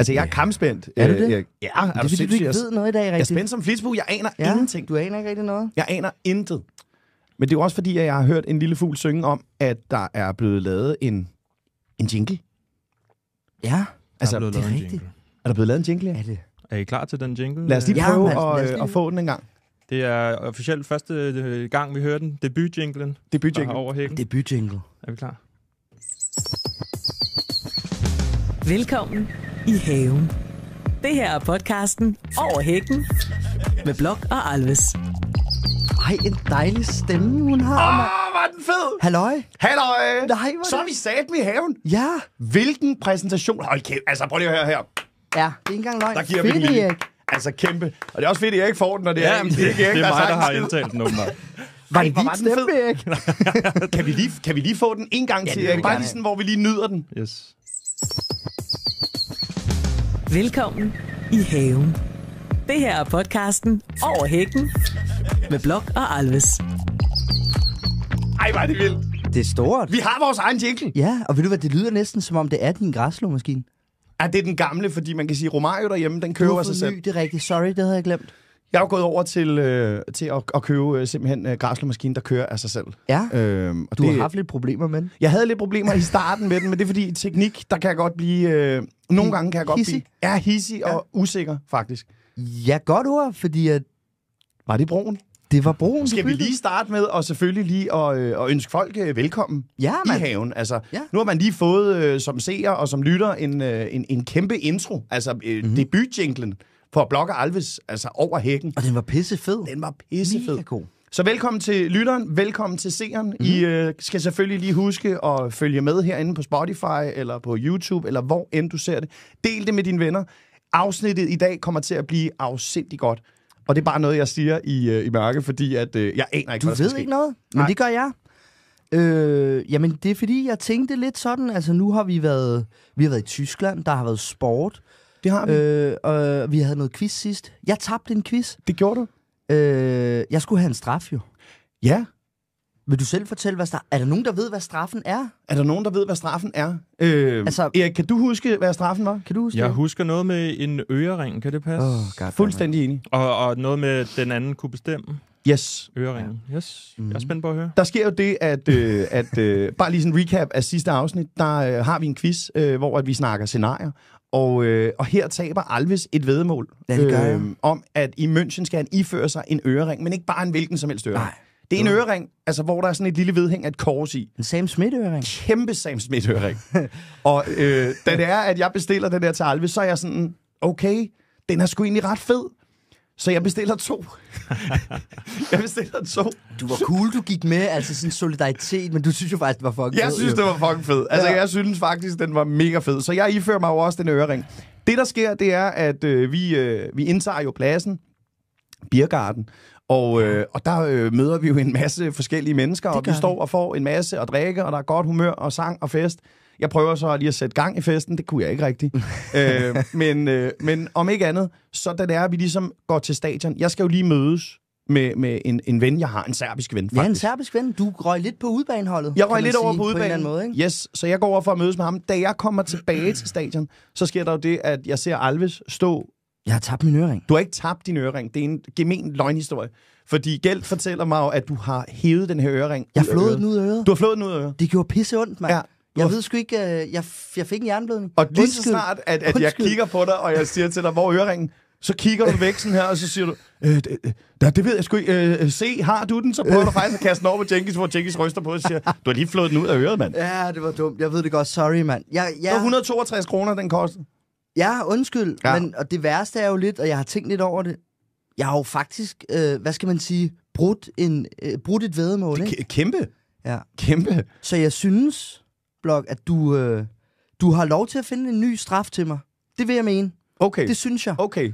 Altså, jeg er kampspændt. Er du øh, det? Jeg, ja, er det, du fordi, du ikke ved noget i dag, rigtigt? Jeg er spændt som flitsbue. Jeg aner ja, ingenting. Du aner ikke rigtig noget? Jeg aner intet. Men det er jo også fordi, at jeg har hørt en lille fugl synge om, at der er blevet lavet en, en jingle. Ja, altså, er det er rigtigt. Jingle. Er der blevet lavet en jingle? Er det? Er I klar til den jingle? Lad os lige prøve ja, man, at, øh, lige... at få den en gang. Det er officielt første øh, gang, vi hører den. Debut-jinglen. Debut-jingle. Debut-jingle. Er vi klar? Velkommen i haven. Det her er podcasten Over Hækken med Blok og Alves. Ej, en dejlig stemme, hun har. Åh, oh, var den fed! Halløj. Halløj. Nej, Så er vi sat i haven. Ja. Hvilken præsentation. Hold kæft. Altså, prøv lige at høre her. Ja, det er ikke engang løgn. Der giver Fedt, vi ikke. Altså, kæmpe. Og det er også fedt, at jeg ikke får den, når det ja, er, det, det, ikke, det, det er mig, der har indtalt den, åbenbart. Var det vildt stemme, Erik? kan, vi lige, kan vi lige få den en gang ja, til, Erik? Bare lige sådan, hvor vi lige nyder den. Yes. Velkommen i haven. Det her er podcasten Over Hækken med Blok og Alves. Ej, var det vildt. Det er stort. Vi har vores egen jingle. Ja, og ved du hvad, det lyder næsten som om det er din græslåmaskine. Ja, det er den gamle, fordi man kan sige, Romario derhjemme, den kører sig selv. Ny, det er rigtigt. Sorry, det havde jeg glemt. Jeg er gået over til, øh, til at, at købe øh, simpelthen øh, græslemaskinen, der kører af sig selv. Ja, øhm, og du det, har haft lidt problemer med den. Jeg havde lidt problemer i starten med den, men det er fordi teknik, der kan jeg godt blive... Øh, nogle gange kan jeg godt hissig. blive... Er hissig ja. og usikker, faktisk. Ja, godt ord, fordi at... Var det broen? Det var broen. Skal vi lige starte med og selvfølgelig lige at, øh, at ønske folk øh, velkommen ja, man. i haven. Altså, ja. Nu har man lige fået øh, som seer og som lytter en, øh, en, en kæmpe intro, altså øh, mm-hmm. debutjinglen for at blokke Alves altså over hækken. Og den var pissefed. Den var pissefed. Mega god. Så velkommen til lytteren, velkommen til seeren. Mm. I mhm. øh, skal selvfølgelig lige huske at følge med herinde på Spotify, eller på YouTube, eller hvor end du ser det. Del det med dine venner. Afsnittet i dag kommer til at blive afsindig godt. Og det er bare noget, jeg siger i, øh, i mørke, fordi at, øh, jeg aner ikke, du hvad Du ved ikke noget, men Nej. det gør jeg. Øh, jamen, det er fordi, jeg tænkte lidt sådan, altså nu har vi været, vi har været i Tyskland, der har været sport, det har vi. Øh, og vi havde noget quiz sidst. Jeg tabte en quiz. Det gjorde du. Øh, jeg skulle have en straf jo. Ja. Vil du selv fortælle, hvad straf... Er der nogen, der ved, hvad straffen er? Er der nogen, der ved, hvad straffen er? Øh, altså, Erik, kan du huske, hvad straffen var? Kan du huske Jeg det? husker noget med en ørering, kan det passe? Oh, God, Fuldstændig enig. Og, og noget med, den anden kunne bestemme. Yes. Øreringen. Ja. Yes. Mm. Jeg er mm. spændt på at høre. Der sker jo det, at, øh, at øh, bare lige sådan en recap af sidste afsnit, der øh, har vi en quiz, øh, hvor at vi snakker scenarier. Og, øh, og her taber Alves et vedmål ja, det gør øh, om, at i München skal han iføre sig en ørering, men ikke bare en hvilken som helst ørering. Nej. Det er en ørering, altså, hvor der er sådan et lille vedhæng af et kors i. En Sam smith ørering Kæmpe Sam smith ørering og øh, da det er, at jeg bestiller den der til Alves, så er jeg sådan, okay, den er sgu egentlig ret fed. Så jeg bestiller to. jeg bestiller to. Du var cool, du gik med, altså sådan solidaritet, men du synes jo faktisk, det var fucking jeg fed. Jeg synes, jo. det var fucking fed. Altså, ja. jeg synes faktisk, den var mega fed. Så jeg ifører mig jo også den ørering. Det, der sker, det er, at øh, vi, øh, vi indtager jo pladsen, Birgarden, og, øh, og der øh, møder vi jo en masse forskellige mennesker, og vi står og får en masse at drikke, og der er godt humør og sang og fest. Jeg prøver så lige at sætte gang i festen. Det kunne jeg ikke rigtigt. øh, men, øh, men om ikke andet, så da det er, at vi ligesom går til stadion. Jeg skal jo lige mødes med, med en, en ven, jeg har, en serbisk ven faktisk. Ja, en serbisk ven. Du røg lidt på udbaneholdet. Jeg røg lidt sige, over på udbanen. På måde, ikke? Yes, så jeg går over for at mødes med ham. Da jeg kommer tilbage til stadion, så sker der jo det, at jeg ser Alves stå... Jeg har tabt min ørering. Du har ikke tabt din ørering. Det er en gemen løgnhistorie. Fordi Geld fortæller mig jo, at du har hævet den her ørering. Jeg flåede den ud af øret. Du har flået den ud af øret. Det gjorde pisse ondt, mand. Ja, jeg ved sgu ikke, øh, jeg, jeg fik en jernblødning. Og lige så snart, at, at jeg kigger på dig, og jeg siger til dig, hvor øreringen? Så kigger du væk sådan her, og så siger du, øh, det, øh, det ved jeg sgu ikke, øh, øh, se, har du den? Så prøver du faktisk at kaste den over på Jenkins, hvor Jenkins ryster på og siger, du har lige flået den ud af øret, mand. Ja, det var dumt, jeg ved det godt, sorry, mand. Jeg, jeg... Det var 162 kroner, den kostede. Ja, undskyld, ja. Men, og det værste er jo lidt, og jeg har tænkt lidt over det, jeg har jo faktisk, øh, hvad skal man sige, brudt, en, øh, brudt et Det ikke? Kæmpe. Ja. Kæmpe. Så jeg synes, Blok, at du, øh, du har lov til at finde en ny straf til mig. Det vil jeg mene. Okay. Det synes jeg. Okay.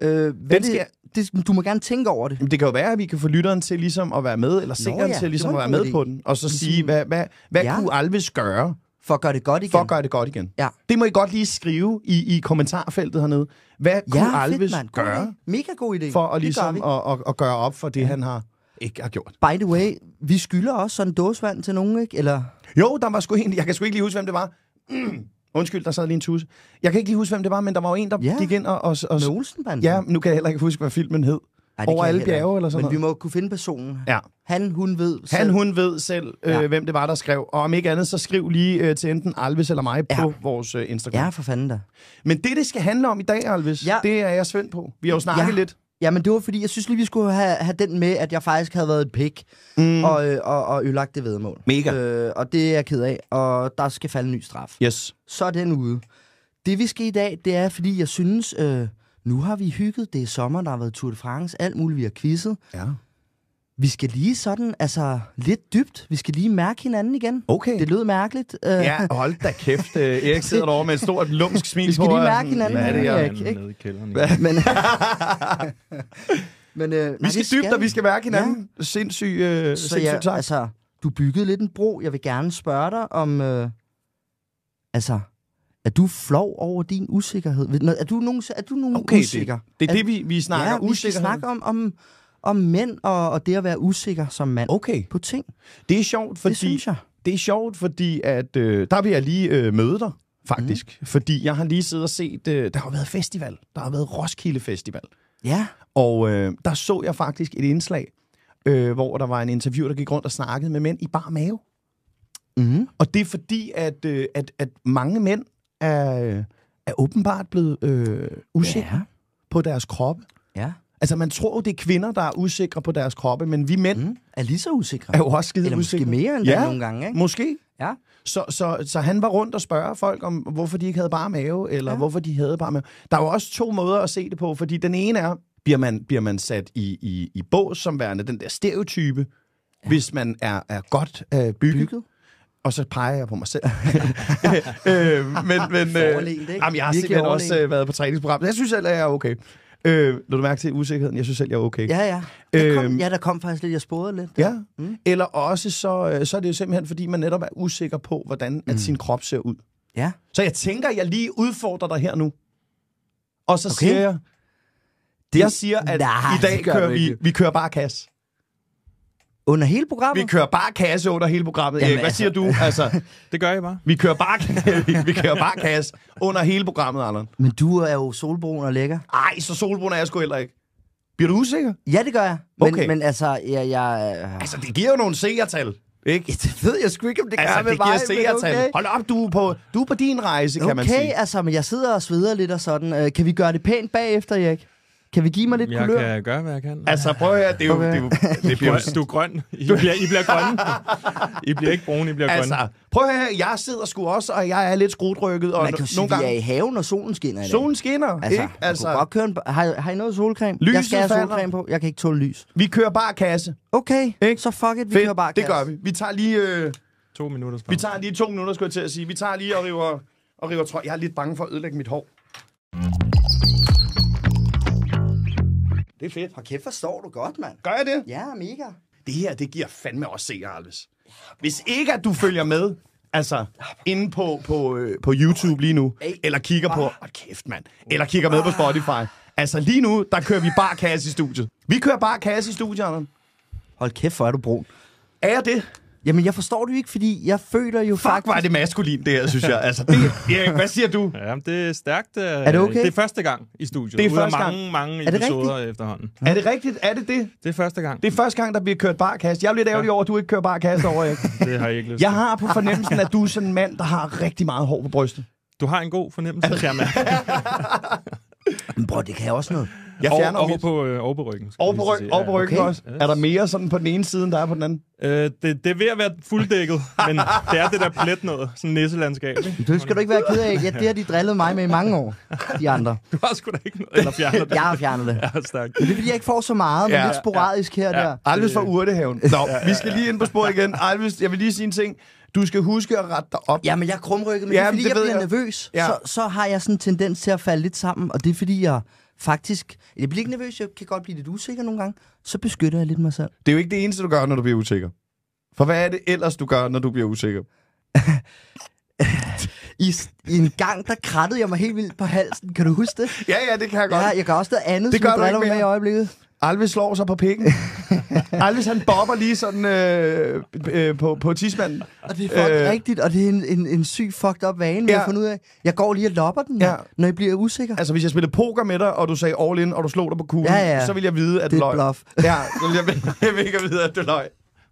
Øh, hvad det, skal... det, du må gerne tænke over det. Jamen, det kan jo være, at vi kan få lytteren til ligesom at være med, eller seeren ja, til ligesom at være med idé. på den, og så mm-hmm. sige, hvad, hvad, hvad ja. kunne Alves gøre? For at gøre det godt igen. For at gøre det godt igen. Ja. Det må I godt lige skrive i, i kommentarfeltet hernede. Hvad ja, kunne Alves fedt, gøre? Mega god idé. For at, ligesom, at, at, at gøre op for det, ja. han har ikke har gjort. By the way, vi skylder også sådan en dåsvand til nogen, ikke? Eller? Jo, der var sgu en. Jeg kan sgu ikke lige huske, hvem det var. Mm. Undskyld, der sad lige en tus. Jeg kan ikke lige huske, hvem det var, men der var jo en, der ja. gik ind og... og, og Med Olsenbanden? Ja, nu kan jeg heller ikke huske, hvad filmen hed. Ej, over alle bjerge eller sådan Men noget. vi må kunne finde personen. Ja. Han, hun ved selv. Han, hun ved selv, øh, ja. hvem det var, der skrev. Og om ikke andet, så skriv lige øh, til enten Alves eller mig ja. på vores øh, Instagram. Ja, for fanden da. Men det, det skal handle om i dag, Alves, ja. det er jeg spændt på. Vi har jo snakket ja. lidt. Jamen, det var fordi, jeg synes lige, vi skulle have, have den med, at jeg faktisk havde været et pik mm. og, øh, og, og ødelagt det vedmål. Mega. Øh, og det er jeg ked af, og der skal falde en ny straf. Yes. Så er den ude. Det vi skal i dag, det er, fordi jeg synes, øh, nu har vi hygget. Det er sommer, der har været Tour de France, alt muligt, vi har quizzet. Ja vi skal lige sådan, altså lidt dybt. Vi skal lige mærke hinanden igen. Okay. Det lød mærkeligt. Øh, ja, hold da kæft. Øh, Erik sidder derovre med et stort lumsk smil på. Vi skal på, lige mærke hinanden. Hvad er det, jeg Erik, ikke? Nede i kælderen. Men, øh, men, øh, vi nej, skal dybt, og vi skal mærke hinanden. Ja. Sindssyg, øh, Så sindssyg tak. Altså, du byggede lidt en bro. Jeg vil gerne spørge dig om... Øh, altså, er du flov over din usikkerhed? Er du nogen, er du nogen okay, usikker? Det, det er det, vi, vi snakker ja, vi vi snakker om, om om mænd og, og det at være usikker som mand okay. på ting. Det er sjovt, fordi... Det synes jeg. Det er sjovt, fordi at, øh, der vil jeg lige øh, møde dig, faktisk. Mm. Fordi jeg har lige siddet og set... Øh, der har været festival. Der har været Roskilde Festival. Ja. Og øh, der så jeg faktisk et indslag, øh, hvor der var en interview, der gik rundt og snakkede med mænd i bar mave. Mm. Og det er fordi, at, øh, at, at mange mænd er, øh, er åbenbart blevet øh, usikre ja. på deres kroppe. Ja. Altså, man tror jo, det er kvinder, der er usikre på deres kroppe, men vi mænd mm, er lige så usikre. Er jo også skide Eller usikre. måske mere end ja, nogle gange, ikke? måske. Ja. Så, så, så han var rundt og spørge folk om, hvorfor de ikke havde bare mave, eller ja. hvorfor de havde bare mave. Der er jo også to måder at se det på, fordi den ene er, bliver man, bliver man sat i, i, i bås som værende den der stereotype, ja. hvis man er, er godt øh, bygget. bygget. Og så peger jeg på mig selv. øh, men men øh, jamen, jeg har simpelthen også øh, været på træningsprogram. Jeg synes, at jeg er okay. Øh, lad du mærke til usikkerheden? Jeg synes selv, jeg er okay. Ja, ja. kom, øh, ja, der kom faktisk lidt, jeg sporede lidt. Der. Ja. Mm. Eller også, så, øh, så er det jo simpelthen, fordi man netop er usikker på, hvordan at mm. sin krop ser ud. Ja. Så jeg tænker, jeg lige udfordrer dig her nu. Og så okay. siger jeg, det, jeg siger, at nej, i dag kører vi, vi kører bare kasse. Under hele programmet? Vi kører bare kasse under hele programmet, Jamen, Hvad altså- siger du? Altså, det gør jeg bare. Vi kører bare, vi, kører bare kasse under hele programmet, Allan. Men du er jo solbrun og lækker. Nej, så solbrun er jeg sgu heller ikke. Bliver du usikker? Ja, det gør jeg. Men, okay. men altså, jeg... jeg øh. Altså, det giver jo nogle seertal. Ikke? Ja, det ved jeg sgu ikke, om det altså, gør det med mig. Altså, det giver seertal. Okay. Hold op, du er, på, du er på din rejse, okay, kan man sige. Okay, altså, men jeg sidder og sveder lidt og sådan. Øh, kan vi gøre det pænt bagefter, Erik? Kan vi give mig lidt mm, jeg kulør? Jeg kan gøre, hvad jeg kan. Altså, prøv at høre, det, er jo, det, er jo, det bliver du er grøn. I bliver, I bliver grønne. I bliver ikke brune, I bliver altså, Prøv at høre, jeg sidder sgu også, og jeg er lidt skruedrykket. Og Man kan jo sige, gange... vi er i haven, og solen skinner. Eller? Solen skinner, altså, ikke? Altså, godt køre en... har, har I noget solcreme? Lyset jeg skal have solcreme på. Jeg kan ikke tåle lys. Vi kører bare kasse. Okay, ikke? så fuck it, vi Fedt. kører bare kasse. Det gør vi. Vi tager lige... Øh... To minutter. Vi tager lige to minutter, skulle jeg til at sige. Vi tager lige og river, og river trøj. Jeg er lidt bange for at ødelægge mit hår. Det er fedt. Hvor kæft, forstår du godt, mand. Gør jeg det? Ja, mega. Det her, det giver fandme også se, Alves. Hvis ikke, at du følger med, altså, inde på, på, øh, på YouTube lige nu, eller kigger på... Ah. Hold kæft, mand. Eller kigger med på Spotify. Altså, lige nu, der kører vi bare kasse i studiet. Vi kører bare kasse i studiet, Arnold. Hold kæft, hvor er du brun. Er jeg det? Jamen, jeg forstår det ikke, fordi jeg føler jo Fuck, faktisk... Fuck, var det maskulin, det her, synes jeg. Altså, det, Erik, hvad siger du? Jamen, det er stærkt. Øh, er det okay? Det er første gang i studiet. Det er første gang. mange, mange er det episoder rigtigt? efterhånden. Er det rigtigt? Er det det? Det er første gang. Det er første gang, der bliver kørt barkast. Jeg er lidt ærgerlig ja. over, at du ikke kører barkast over, Erik. det har jeg ikke lyst Jeg har på fornemmelsen, at du er sådan en mand, der har rigtig meget hår på brystet. Du har en god fornemmelse, kan jeg mærke. Men bror, det kan jeg også noget. Jeg fjerner over, over, på, øh, over på ryggen. Over på, ryg, over på ryggen okay. også. Yes. Er der mere sådan på den ene side, end der er på den anden? Øh, det, det er ved at være fulddækket, men det er det der plet noget. Sådan nisselandskab. Ikke? Det skal du ikke være ked af. Ja, det har de drillet mig med i mange år, de andre. Du har sgu da ikke noget. Eller fjernet det. Jeg har fjernet det. Ja, stærk. Det er fordi, jeg ikke får så meget, men ja, lidt sporadisk ja, her og ja. der. Alvis fra Urtehaven. Nå, ja, ja, vi skal lige ind på sporet igen. Alvis, jeg vil lige sige en ting. Du skal huske at rette dig op. Ja, men jeg er krumrykket, men ja, det er fordi, det jeg bliver jeg. nervøs. Ja. Så, så har jeg sådan en tendens til at falde lidt sammen, og det er fordi, jeg faktisk... Jeg bliver ikke nervøs, jeg kan godt blive lidt usikker nogle gange. Så beskytter jeg lidt mig selv. Det er jo ikke det eneste, du gør, når du bliver usikker. For hvad er det ellers, du gør, når du bliver usikker? I, I en gang, der krattede jeg mig helt vildt på halsen. Kan du huske det? Ja, ja, det kan jeg godt. Ja, jeg gør også noget andet, det som gør jeg med i øjeblikket. Alves slår sig på pikken. Alves, han bobber lige sådan øh, øh, på, på tidsmanden. Og det er fucking øh, rigtigt, og det er en, en, en syg fucked up vane, ja. jeg fundet ud af. Jeg går lige og lopper den, ja. når jeg bliver usikker. Altså, hvis jeg spillede poker med dig, og du sagde all in, og du slog dig på kuglen, ja, ja. så vil jeg vide, at det er løg. bluff. Ja, så vil jeg, jeg vil ikke vide, at det er løg.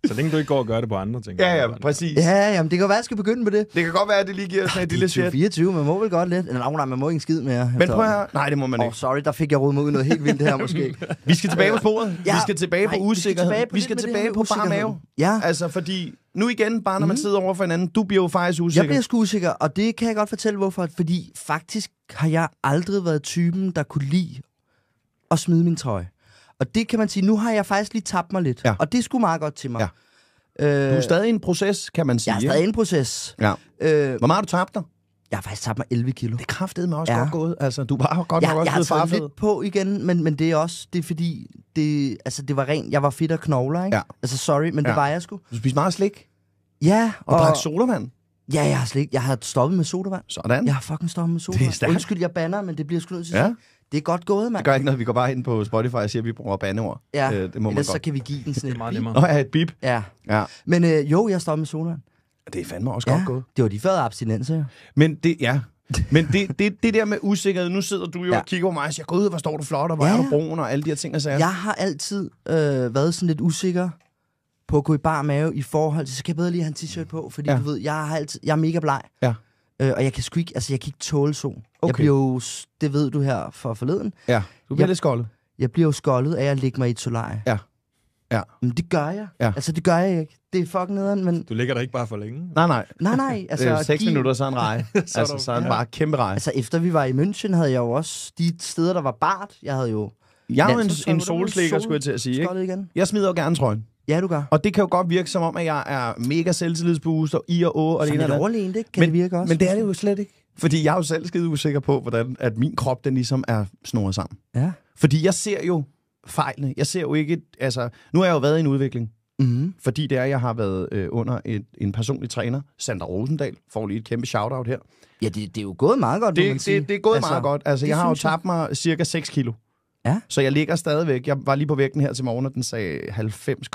Så længe du ikke går og gør det på andre ting. Ja, ja, præcis. Ja, ja, men det kan godt være, at jeg skal begynde med det. Det kan godt være, at det lige giver sådan et ah, lille shit. 24, man må vel godt lidt. Nå, nej, man må ikke skide mere. Men prøv altså, her. Nej, det må man oh, sorry, der fik jeg rodet mig ud noget helt vildt her måske. vi skal tilbage på øh, sporet. Ja, vi skal tilbage på usikkerhed. Vi skal tilbage på, bare mave. Ja. Altså, fordi nu igen, bare når man mm. sidder over for hinanden, du bliver jo faktisk usikker. Jeg bliver sgu usikker, og det kan jeg godt fortælle, hvorfor. Fordi faktisk har jeg aldrig været typen, der kunne lide at smide min trøje. Og det kan man sige, nu har jeg faktisk lige tabt mig lidt. Ja. Og det skulle meget godt til mig. Ja. Øh, du er stadig i en proces, kan man sige. Jeg er stadig i en proces. Ja. Øh, Hvor meget har du tabt dig? Jeg har faktisk tabt mig 11 kilo. Det kraftede mig også ja. godt gået. Altså, du var godt ja, nok også blevet farfed. Jeg har lidt på igen, men, men det er også, det er fordi, det, altså, det var rent, jeg var fedt og knogler, ikke? Ja. Altså, sorry, men ja. det var jeg sgu. Du spiste meget slik. Ja. Og, og drak sodavand. Ja, jeg har, slik, jeg har stoppet med sodavand. Sådan. Jeg har fucking stoppet med sodavand. Det er Undskyld, jeg banner, men det bliver sgu nødt til ja. Sig. Det er godt gået, mand. Det gør ikke noget, vi går bare ind på Spotify og siger, at vi bruger bandeord. Ja, øh, det må ellers man godt. så kan vi give den sådan et meget nemmere. Nå ja, et bip. Ja. ja. Men øh, jo, jeg står med Solan. Det er fandme også ja, godt gået. det var de før abstinenser. Men det, ja, men det, det, det der med usikkerhed, nu sidder du jo ja. og kigger på mig og siger, gud, hvor står du flot, og hvor ja. er du brun, og alle de her ting og sager. Jeg har altid øh, været sådan lidt usikker på at gå i bar mave i forhold til, så kan jeg bedre lige have en t-shirt på, fordi ja. du ved, jeg, har altid, jeg er mega bleg. Ja. Øh, og jeg kan sgu ikke, altså jeg kan ikke tåle sol. Okay. Jeg bliver jo, det ved du her for forleden. Ja, du bliver jeg, lidt skoldet. Jeg bliver jo skoldet af at ligge mig i et solarie. Ja. Ja. Men det gør jeg. Ja. Altså, det gør jeg ikke. Det er fucking nederen, men... Du ligger der ikke bare for længe. Nej, nej. Nej, nej. Altså, det er 6 altså, de... minutter, så en rej. så altså, så er altså, en ja. bare kæmpe rej. Altså, efter vi var i München, havde jeg jo også de steder, der var bart. Jeg havde jo... Jeg er en, en solslikker, skulle jeg til at sige. Ikke? Igen. Jeg smider jo gerne trøjen. Ja, du gør. Og det kan jo godt virke som om, at jeg er mega selvtillidsbooster, i og å, og det ene og det ikke? Kan men, det virke også? Men det er det jo slet ikke. Fordi jeg er jo selv skide usikker på, hvordan at min krop den ligesom er snoret sammen. Ja. Fordi jeg ser jo fejlene. Jeg ser jo ikke... Altså, nu har jeg jo været i en udvikling. Mm-hmm. Fordi det er, jeg har været øh, under et, en personlig træner, Sandra Rosendal. Får lige et kæmpe shout-out her. Ja, det, det er jo gået meget godt, det, man sige. Det, det er gået altså, meget godt. Altså, jeg har jo tabt mig cirka 6 kilo. Ja. Så jeg ligger stadigvæk. Jeg var lige på vægten her til morgen, og den sagde 90,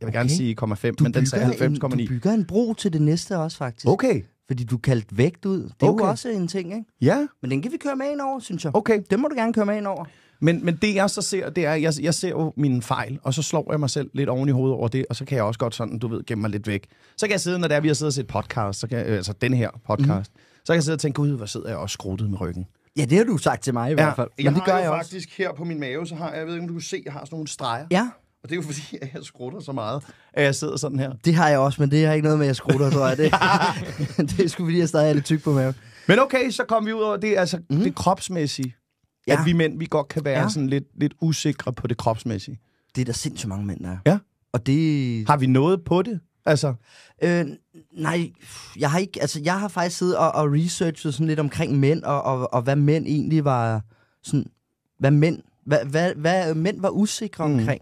jeg vil okay. gerne sige 0,5, men den sagde 90,9. Du bygger en bro til det næste også, faktisk. Okay. Fordi du kaldte vægt ud. Det er okay. jo også en ting, ikke? Ja. Men den kan vi køre med ind over, synes jeg. Okay. Den må du gerne køre med ind over. Men, men det jeg så ser, det er, jeg, jeg ser jo mine fejl, og så slår jeg mig selv lidt oven i hovedet over det, og så kan jeg også godt sådan, du ved, gemme mig lidt væk. Så kan jeg sidde, når er, vi har siddet og set podcast, så kan, jeg, altså den her podcast, mm. så kan jeg sidde og tænke, gud, hvor sidder jeg også skruttet med ryggen. Ja, det har du sagt til mig i ja. hvert fald. Jeg Men det gør jeg også. faktisk her på min mave, så har jeg, jeg ved ikke, om du kan se, jeg har sådan nogle streger. Ja. Og det er jo fordi, at jeg skrutter så meget, at jeg sidder sådan her. Det har jeg også, men det har ikke noget med, at jeg skrutter, tror jeg. Det, det er sgu fordi, jeg stadig er lidt tyk på maven. Men okay, så kom vi ud over det, altså mm. det kropsmæssige. Ja. At vi mænd, vi godt kan være ja. sådan lidt, lidt usikre på det kropsmæssige. Det er der sindssygt mange mænd, der er. Ja. Og det... Har vi noget på det? Altså. Øh, nej, jeg har ikke, altså jeg har faktisk siddet og, og researchet sådan lidt omkring mænd, og, og, og hvad mænd egentlig var, sådan, hvad mænd, hvad, hvad, hvad mænd var usikre mm. omkring.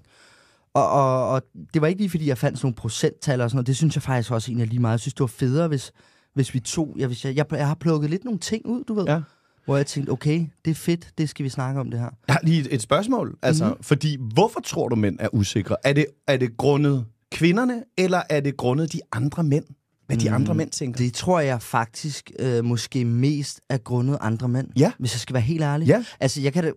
Og, og, og det var ikke lige, fordi jeg fandt sådan nogle procenttal og sådan noget. Det synes jeg faktisk også egentlig lige meget. Jeg synes, det var federe, hvis, hvis vi tog... Jeg, hvis jeg, jeg, jeg har plukket lidt nogle ting ud, du ved. Ja. Hvor jeg tænkte, okay, det er fedt, det skal vi snakke om det her. Jeg har lige et, et spørgsmål. Altså, mm-hmm. Fordi, hvorfor tror du, mænd er usikre? Er det, er det grundet kvinderne, eller er det grundet de andre mænd? Hvad de mm, andre mænd tænker? Det tror jeg faktisk øh, måske mest er grundet andre mænd, ja. hvis jeg skal være helt ærlig. Ja. Altså, jeg kan det...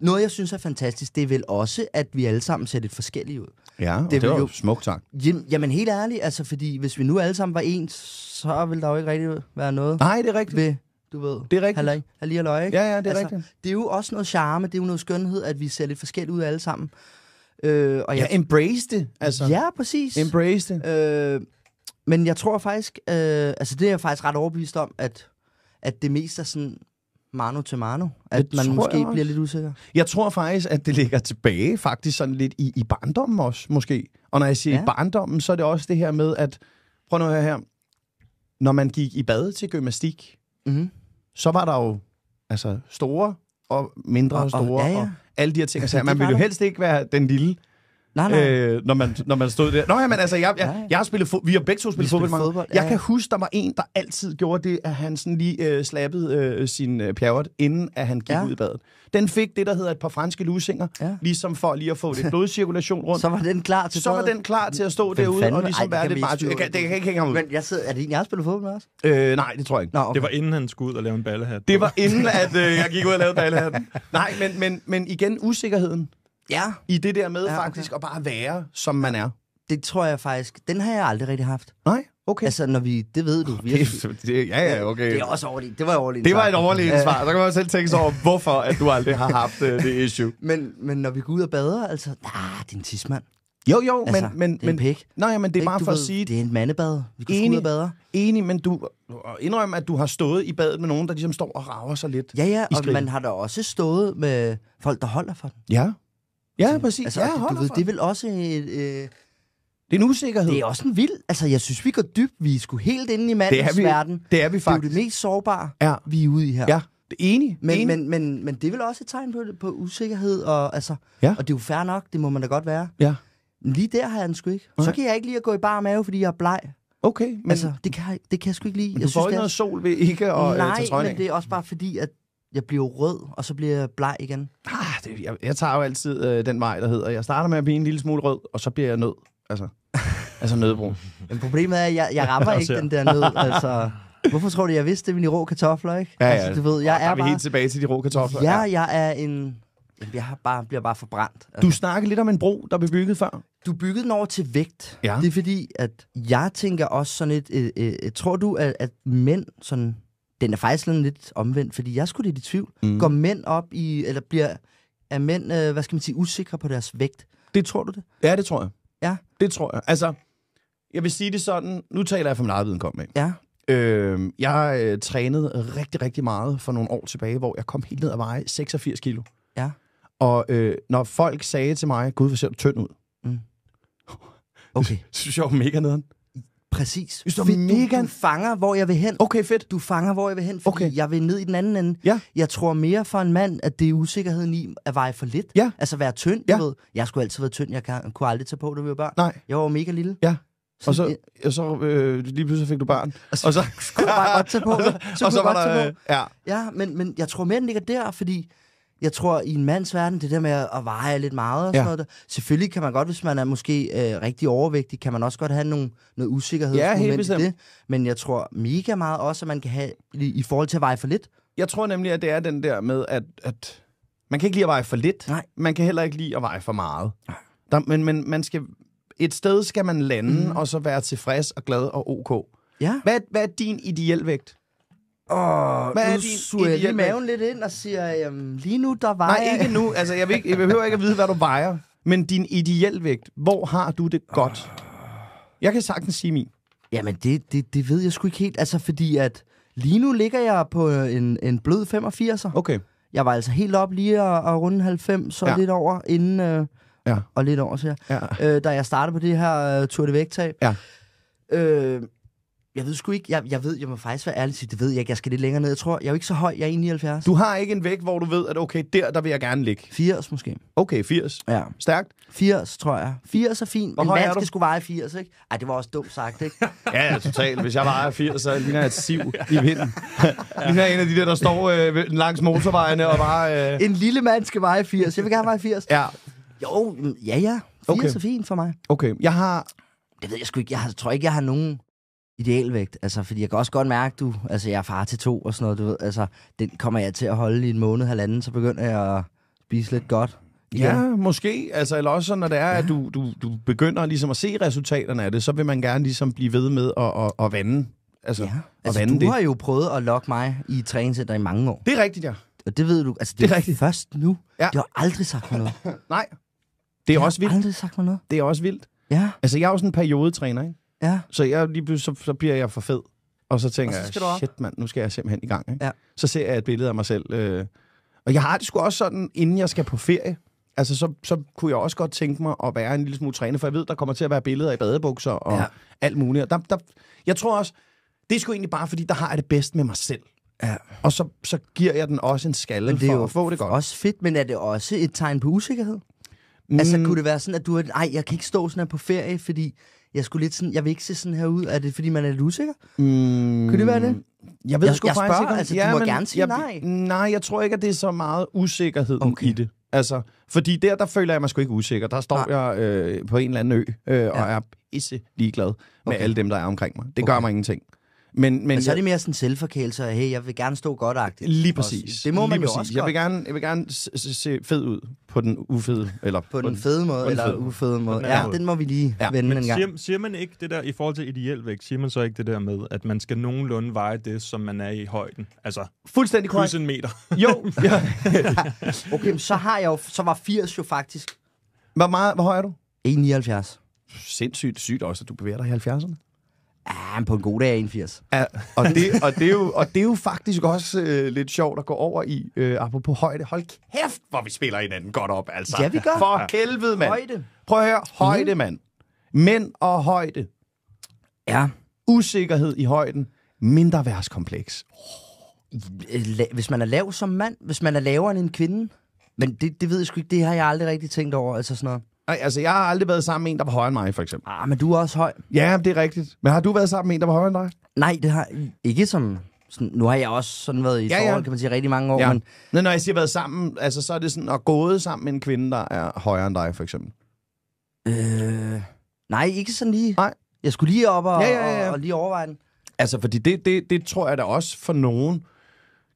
Noget, jeg synes er fantastisk, det er vel også, at vi alle sammen ser lidt forskellige ud. Ja, det, det var jo smukt tak. Jamen, helt ærligt, altså, fordi hvis vi nu alle sammen var ens, så ville der jo ikke rigtig være noget. Nej, det er rigtigt. Ved du ved. Det er rigtigt. Halløj, halløj, halløj, ikke? Ja, ja, det er altså, rigtigt. Det er jo også noget charme, det er jo noget skønhed, at vi ser lidt forskelligt ud alle sammen. Øh, og jeg, ja, embrace det. Altså. Ja, præcis. Embrace det. Øh, men jeg tror faktisk, øh, altså det er jeg faktisk ret overbevist om, at, at det mest er sådan mano til mano, at det man måske bliver lidt usikker. Jeg tror faktisk, at det ligger tilbage faktisk sådan lidt i, i barndommen også, måske. Og når jeg siger ja. i barndommen, så er det også det her med, at, prøv nu at høre her, når man gik i bad til gymnastik, mm-hmm. så var der jo altså store og mindre og, store. Og, ja, ja. Og alle de her ting. Altså, man vil jo helst ikke være den lille Nej, nej. Øh, når, man, når man stod der. Nå, ja, men altså, jeg, jeg, jeg har spillet fo- vi har begge to spillet fodbold. fodbold. jeg ja. kan huske, der var en, der altid gjorde det, at han sådan lige øh, slappede øh, sin øh, pjerret, inden at han gik ja. ud i badet. Den fik det, der hedder et par franske lusinger, ja. ligesom for lige at få lidt blodcirkulation rundt. Så var den klar til Så var den klar til at stå Hvem derude fanden? og ligesom være lidt meget. Det kan, det kan ikke hænge ham ud. Men jeg sidder, er det en, jeg har spillet fodbold med også? Øh, nej, det tror jeg ikke. Nå, okay. Det var inden han skulle ud og lave en ballehat. Det var inden, at øh, jeg gik ud og lavede ballehat. nej, men, men, men igen, usikkerheden ja. i det der med ja, okay. faktisk at bare være, som man er. Det tror jeg faktisk, den har jeg aldrig rigtig haft. Nej? Okay. Altså, når vi, det ved du Vi Det, det, ja, ja, okay. Det er også overlig, det var overlig. Det var et overlig svar. Så kan man også selv tænke sig over, hvorfor at du aldrig har haft uh, det issue. Men, men når vi går ud og bader, altså, ah, det er en tismand. Jo, jo, altså, men... men det er men, pik. Nej, men det er bare for ved, at sige... Det er en mandebad. Vi kan enig, bader. Enig, men du indrøm, at du har stået i badet med nogen, der ligesom står og rager sig lidt. Ja, ja, og man har da også stået med folk, der holder for den. Ja, Ja, præcis. Altså, ja, det, du ved, det er vel også... Et, øh, det er en usikkerhed. Det er også en vild... Altså, jeg synes, vi går dybt. Vi er sgu helt inde i mandens det er vi, verden. Det er vi faktisk. Det er jo det mest sårbare, ja. vi er ude i her. Ja, Enig. Men, enig. Men, men, men det er vel også et tegn på, på usikkerhed, og, altså, ja. og det er jo fair nok, det må man da godt være. Ja. Men lige der har jeg den sgu ikke. Okay. Så kan jeg ikke lige at gå i bar mave, fordi jeg er bleg. Okay, men... Altså, det kan, det kan jeg sgu ikke lige. Men du jeg får ikke noget sol ved ikke at øh, Nej, tage men det er også bare fordi, at jeg bliver rød, og så bliver jeg bleg igen? Ah, det, jeg, jeg tager jo altid øh, den vej, der hedder, jeg starter med at blive en lille smule rød, og så bliver jeg nød. Altså, altså nødbrun. Men problemet er, at jeg, jeg rammer ikke den der nød. Altså, hvorfor tror du, jeg vidste det med de rå kartofler, ikke? Ja, ja. Altså, du ved, jeg er, er vi bare... helt tilbage til de rå kartofler. Ja, jeg er en... jeg har bare, bliver bare forbrændt. Altså. Du snakkede lidt om en bro, der blev bygget før. Du byggede den over til vægt. Ja. Det er fordi, at jeg tænker også sådan lidt... Øh, øh, tror du, at, at mænd sådan den er faktisk lidt omvendt, fordi jeg skulle lidt i tvivl. Mm. Går mænd op i, eller bliver, er mænd, øh, hvad skal man sige, usikre på deres vægt? Det tror du det? Ja, det tror jeg. Ja. Det tror jeg. Altså, jeg vil sige det sådan, nu taler jeg for min eget med. Ja. Øh, jeg øh, trænede rigtig, rigtig meget for nogle år tilbage, hvor jeg kom helt ned ad veje 86 kilo. Ja. Og øh, når folk sagde til mig, gud, hvor ser du tynd ud. Mm. Okay. Det synes jeg var mega nederen. Præcis. Så så mega... Du fanger, hvor jeg vil hen. Okay, fedt. Du fanger, hvor jeg vil hen, fordi okay. jeg vil ned i den anden ende. Ja. Jeg tror mere for en mand, at det er usikkerheden i at veje for lidt. Ja. Altså være tynd, ja. du ved. Jeg skulle altid være tynd. Jeg kan, kunne aldrig tage på, da vi var børn. Nej. Jeg var mega lille. Ja. Og så, og så øh, lige pludselig fik du barn. Og så, og så kunne jeg bare godt tage på. Så, og så, og så var der, Øh, ja. ja, men, men jeg tror mere, den ligger der, fordi jeg tror, i en mands verden, det der med at veje lidt meget og ja. sådan noget. Der. Selvfølgelig kan man godt, hvis man er måske øh, rigtig overvægtig, kan man også godt have nogle, noget usikkerhed. Ja, helt bestemt. Det. Men jeg tror mega meget også, at man kan have i, i forhold til at veje for lidt. Jeg tror nemlig, at det er den der med, at, at man kan ikke lide at veje for lidt. Nej. Man kan heller ikke lide at veje for meget. Der, men, men man skal, et sted skal man lande, mm. og så være tilfreds og glad og ok. Ja. Hvad, hvad er din ideelvægt? oh, Men nu suger jeg maven lidt ind og siger, um, lige nu der vejer... Nej, ikke nu. Altså, jeg, vil ikke, jeg behøver ikke at vide, hvad du vejer. Men din ideel vægt, hvor har du det godt? Jeg kan sagtens sige min. Jamen, det, det, det ved jeg sgu ikke helt. Altså, fordi at lige nu ligger jeg på en, en blød 85'er. Okay. Jeg var altså helt op lige at, at runde 90 så ja. lidt over inden... Øh, ja. Og lidt over, så jeg. Ja. Øh, da jeg startede på det her uh, Tour de Ja. Øh, jeg ved sgu ikke, jeg, jeg ved, jeg må faktisk være ærlig sige, det ved jeg ikke, jeg skal lidt længere ned. Jeg tror, jeg er jo ikke så høj, jeg er 71. Du har ikke en vægt, hvor du ved, at okay, der, der vil jeg gerne ligge. 80 måske. Okay, 80. Ja. Stærkt? 80, tror jeg. 80 er fint. Hvor en mand skal sgu veje 80, ikke? Ej, det var også dumt sagt, ikke? ja, ja, totalt. Hvis jeg vejer 80, så ligner jeg et siv i vinden. ligner en af de der, der står øh, langs motorvejene og bare... Øh... En lille mand skal veje 80. Jeg vil gerne veje 80. Ja. Jo, ja, ja. 80 okay. er fint for mig. Okay, jeg har... Det ved jeg sgu ikke. Jeg tror ikke, jeg har nogen idealvægt, altså, fordi jeg kan også godt mærke, du, altså, jeg er far til to og sådan noget, du ved, altså, den kommer jeg til at holde i en måned, halvanden, så begynder jeg at spise lidt godt. Igen. Ja, måske. Altså, eller også, når det er, ja. at du, du, du begynder ligesom at se resultaterne af det, så vil man gerne ligesom blive ved med at, at, at vande. Altså, ja. altså at vande du det. har jo prøvet at lokke mig i træningscenter i mange år. Det er rigtigt, ja. Og det ved du, altså det, det er rigtigt. først nu. Ja. Det har aldrig sagt mig noget. Nej. Det er jeg også vildt. aldrig sagt mig noget. Det er også vildt. Ja. Altså, jeg er jo sådan en periodetræner, ikke? Ja. Så jeg lige så, så bliver jeg for fed. Og så tænker og så jeg, shit mand, nu skal jeg simpelthen i gang. Ikke? Ja. Så ser jeg et billede af mig selv. Øh, og jeg har det sgu også sådan, inden jeg skal på ferie, altså så, så kunne jeg også godt tænke mig at være en lille smule træner, for jeg ved, der kommer til at være billeder i badebukser og ja. alt muligt. Og der, der, jeg tror også, det er sgu egentlig bare, fordi der har jeg det bedst med mig selv. Ja. Og så, så giver jeg den også en skalle det er for jo at få det godt. også fedt, men er det også et tegn på usikkerhed? Altså, mm. Altså kunne det være sådan, at du er, ej, jeg kan ikke stå sådan her på ferie, fordi jeg skulle lidt sådan, jeg vil ikke se sådan her ud. Er det, fordi man er lidt usikker? Mm. Kan det være det? Jeg ved jeg, sgu jeg faktisk spørger, ikke. Altså, ja, du må men, gerne sige jeg, nej. Nej, jeg tror ikke, at det er så meget usikkerhed okay. i det. Altså, fordi der, der føler jeg mig sgu ikke usikker. Der står nej. jeg øh, på en eller anden ø øh, ja. og er pisse ligeglad med okay. alle dem, der er omkring mig. Det okay. gør mig ingenting. Men, men, men så er det mere sådan selvforkælelse, og hey, jeg vil gerne stå godt -agtigt. Lige præcis. Også. Det må man lige jo præcis. også godt. Jeg vil gerne, jeg vil gerne se fed ud på den ufede. Eller på, på den fede måde, eller fede. ufede måde. Den ja, måde. den må vi lige ja. vende men en gang. Siger, siger man ikke det der, i forhold til ideel vægt, siger man så ikke det der med, at man skal nogenlunde veje det, som man er i højden? Altså, Fuldstændig korrekt. en meter. Jo. ja. okay, men så har jeg jo, så var 80 jo faktisk. Hvor, meget, hvor høj er du? 1,79. Sindssygt sygt også, at du bevæger dig i 70'erne. Ja, på en god dag er 81. Ja, og, det, og, det er jo, og det er jo faktisk også øh, lidt sjovt at gå over i, øh, apropos højde. Hold kæft, hvor vi spiller hinanden godt op, altså. Ja, vi gør. For helvede, mand. Højde. Prøv at høre, højde, mm. mand. Mænd og højde. Ja. Usikkerhed i højden. Mindre værtskompleks. Øh, hvis man er lav som mand, hvis man er lavere end en kvinde. Men det, det ved jeg sgu ikke, det har jeg aldrig rigtig tænkt over, altså sådan noget. Ej, altså jeg har aldrig været sammen med en, der var højere end mig, for eksempel. Ah, men du er også høj. Ja, det er rigtigt. Men har du været sammen med en, der var højere end dig? Nej, det har ikke som... Sådan, nu har jeg også sådan været i ja, forhold, ja. kan man sige, rigtig mange år. Ja. Men... men når jeg siger været sammen, altså så er det sådan at gået sammen med en kvinde, der er højere end dig, for eksempel. Øh, nej, ikke sådan lige. Nej. Jeg skulle lige op og, ja, ja, ja. og, og lige overveje den. Altså, fordi det, det, det tror jeg da også for nogen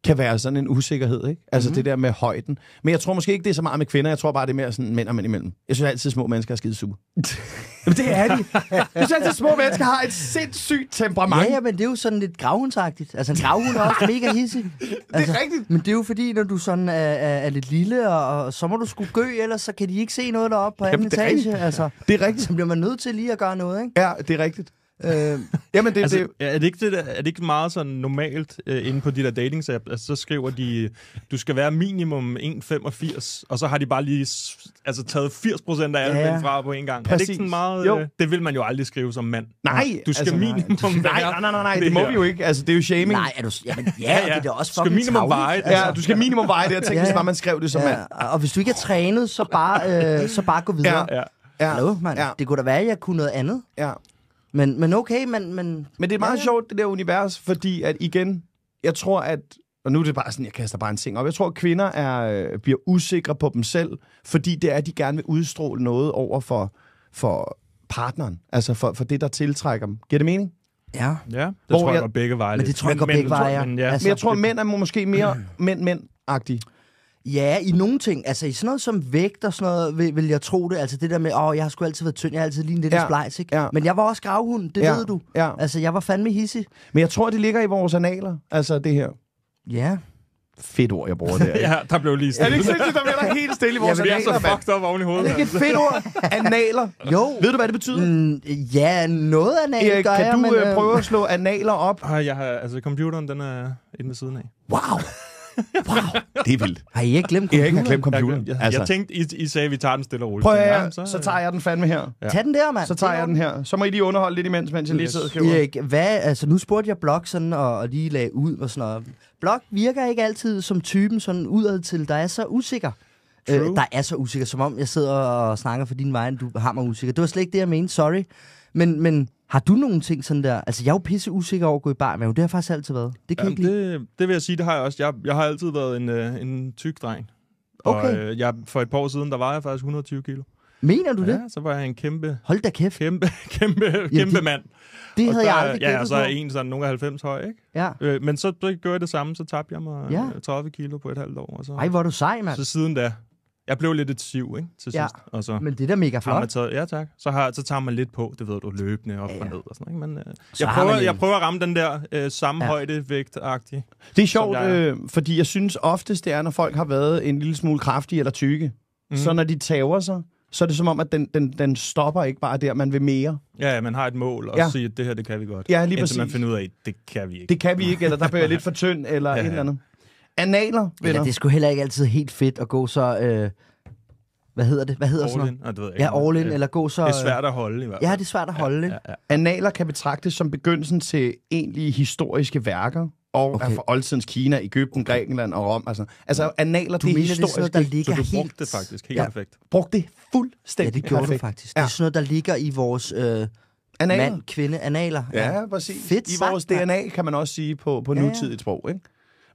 kan være sådan en usikkerhed, ikke? Altså mm-hmm. det der med højden. Men jeg tror måske ikke, det er så meget med kvinder. Jeg tror bare, det er mere sådan mænd og mænd imellem. Jeg synes altid, små mennesker er skide super. Jamen, det er de. Jeg synes altid, små mennesker har et sindssygt temperament. Ja, ja, men det er jo sådan lidt gravhundsagtigt. Altså en gravhund er også mega hissig. Altså, det er altså, rigtigt. Men det er jo fordi, når du sådan er, er, er lidt lille, og, og så må du sgu gø, ellers så kan de ikke se noget deroppe på Jamen, anden etage. Altså, det er rigtigt. Så bliver man nødt til lige at gøre noget, ikke? Ja, det er rigtigt. Øh, jamen, det, altså, det, er, det ikke det der, er det ikke meget sådan normalt øh, inde på de der dating at Altså, så skriver de, du skal være minimum 1,85, og så har de bare lige altså, taget 80% af alle ja, fra på en gang. Præcis. Er det ikke sådan meget... Jo. Øh, det vil man jo aldrig skrive som mand. Nej! Du skal altså, minimum nej. være... Nej, nej, nej, nej, det, det må her. vi jo ikke. Altså, det er jo shaming. Nej, er du... Jamen, ja, ja, ja. det er også fucking Du skal minimum veje altså. Ja, du skal minimum veje det. tænke, hvis ja, ja. man skrev det som ja. mand. Og hvis du ikke er trænet, så bare, øh, så bare gå videre. Ja, ja. Ja. Hallo, mand. Ja. Det kunne da være, at jeg kunne noget andet. Ja. Men, men okay, men... Men, men det er meget ja, ja. sjovt, det der univers, fordi at igen, jeg tror, at... Og nu er det bare sådan, jeg kaster bare en ting op. Jeg tror, at kvinder er, øh, bliver usikre på dem selv, fordi det er, at de gerne vil udstråle noget over for, for partneren. Altså for, for det, der tiltrækker dem. Giver det mening? Ja. Ja, det Hvor tror jeg, jeg går begge veje. Men det tror jeg går begge veje, ja. Men, ja. Altså, men jeg tror, at mænd er måske mere mænd-mænd-agtige. Ja, i nogle ting. Altså i sådan noget som vægt og sådan noget, vil, vil jeg tro det. Altså det der med, åh, jeg har sgu altid været tynd, jeg har altid lignet lidt ja. splejs, ikke? Ja. Men jeg var også gravhund, det ja. ved du. Ja. Altså jeg var fandme hisse. Men jeg tror, det ligger i vores analer, altså det her. Ja. Fedt ord, jeg bruger der. ja, der blev lige stille. Er det ikke sindssygt, der bliver der helt stille i vores ja, Vi er så fucked op oven i hovedet. Er det ikke et altså. fedt ord? analer. Jo. Ved du, hvad det betyder? Mm, ja, noget analer Erik, gør kan jeg, du men, øh... øh prøve at slå analer op? Ah, jeg har, altså computeren, den er inde ved siden af. Wow! wow, det er vildt. Har I ikke glemt computeren? Jeg ikke glemt computeren. Jeg, jeg, altså. jeg tænkte, I, I sagde, at vi tager den stille og roligt. Prøv at, ja, så, så øh. tager jeg den fandme her. Ja. Tag den der, mand. Så tager jeg den her. Så må I lige underholde lidt imens, mens jeg yes. lige sidder og skriver. Erik, hvad, altså, nu spurgte jeg Blok sådan, og, og lige lagde ud og sådan noget. Blok virker ikke altid som typen sådan udad til, der er så usikker. Øh, True. Øh, der er så usikker, som om jeg sidder og snakker for din vej, du har mig usikker. Det var slet ikke det, jeg mente, sorry. Men, men har du nogle ting sådan der? Altså, jeg er jo pisse usikker over at gå i bar, men det har faktisk altid været. Det kan Jamen, ikke Det, det vil jeg sige, det har jeg også. Jeg, jeg har altid været en, øh, en tyk dreng. Okay. øh, jeg, for et par år siden, der var jeg faktisk 120 kilo. Mener du ja, det? så var jeg en kæmpe... Hold da kæft. Kæmpe, kæmpe, ja, kæmpe det, mand. Det og havde der, jeg aldrig Ja, så er en sådan nogle af 90 høj, ikke? Ja. Øh, men så gjorde jeg det samme, så tabte jeg mig ja. 30 øh, kilo på et halvt år. Og så, Ej, hvor er du sej, mand. Så siden da. Jeg blev lidt et siv, ikke? Til ja, sidst. Og så men det er da mega flot. Man taget, ja, tak. Så, har, så tager man lidt på, det ved du, løbende op ja, ja. og ned og sådan noget. Men, øh, så jeg, prøver, man... jeg prøver at ramme den der øh, samme ja. højdevægt-agtig. Det er sjovt, jeg Øh, fordi jeg synes oftest, det er, når folk har været en lille smule kraftige eller tykke. Mm. Så når de tager sig, så er det som om, at den, den, den stopper ikke bare der, man vil mere. Ja, ja man har et mål, og ja. siger, at det her, det kan vi godt. Ja, lige Indtil man finder ud af, det kan vi ikke. Det kan vi ikke, eller der bliver jeg lidt for tynd, eller ja, et eller andet analer, venner. Ja, det skulle heller ikke altid helt fedt at gå så... Øh, hvad hedder det? Hvad hedder all sådan noget? In, ved jeg ja, all in, eller gå så... Det er øh, svært at holde i hvert fald. Ja, det er svært at holde. Ja, ja, ja. Analer kan betragtes som begyndelsen til egentlige historiske værker, og okay. er fra oldtidens Kina, Ægypten, okay. Grækenland og Rom. Altså, altså analer, du det er historisk. Det sådan noget, der ligger så du brugte helt... det faktisk helt ja, perfekt? brugte det fuldstændig Ja, det gjorde perfekt. du faktisk. Ja. Det er sådan noget, der ligger i vores... Øh, analer. Mand, kvinde, analer. Ja, ja præcis. Fedt I sagt, vores DNA, kan man også sige på, på ja, nutidigt sprog, ikke?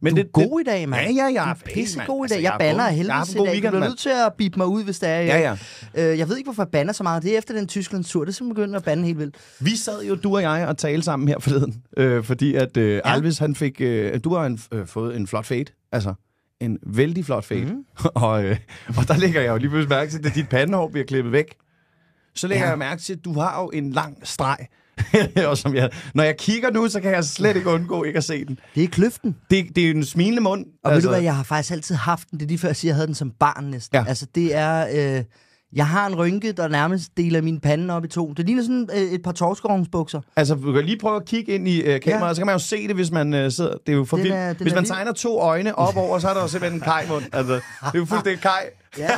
Men du er det, god i dag, mand. Ja, ja, ja. er pissegod i dag. Altså, jeg, jeg bander af helvede til i dag. Weekend, du er nødt til at bippe mig ud, hvis det er. Ja, ja. Øh, jeg ved ikke, hvorfor jeg banner så meget. Det er efter den Tysklands tur. Det er simpelthen begyndt at bande helt vildt. Vi sad jo, du og jeg, og talte sammen her forleden. Øh, fordi at øh, ja. han fik... Øh, du har en, øh, fået en flot fade. Altså, en vældig flot fade. Mm. og, øh, og der lægger jeg jo lige pludselig mærke til, at dit pandehår bliver klippet væk. Så lægger ja. jeg mærke til, at du har jo en lang streg og som jeg, når jeg kigger nu, så kan jeg slet ikke undgå ikke at se den. Det er kløften. Det, det er en smilende mund. Og altså. ved du altså- hvad, jeg har faktisk altid haft den. Det er lige før jeg siger, jeg havde den som barn næsten. Ja. Altså, det er... Øh, jeg har en rynke, der nærmest deler min pande op i to. Det ligner sådan øh, et par torskovnsbukser. Altså, du kan lige prøve at kigge ind i øh, kameraet, ja. så kan man jo se det, hvis man øh, sidder... Det er jo for den er, Hvis man lige... tegner to øjne op over, så er der jo simpelthen en kajmund. Altså, det er jo fuldstændig kaj. ja,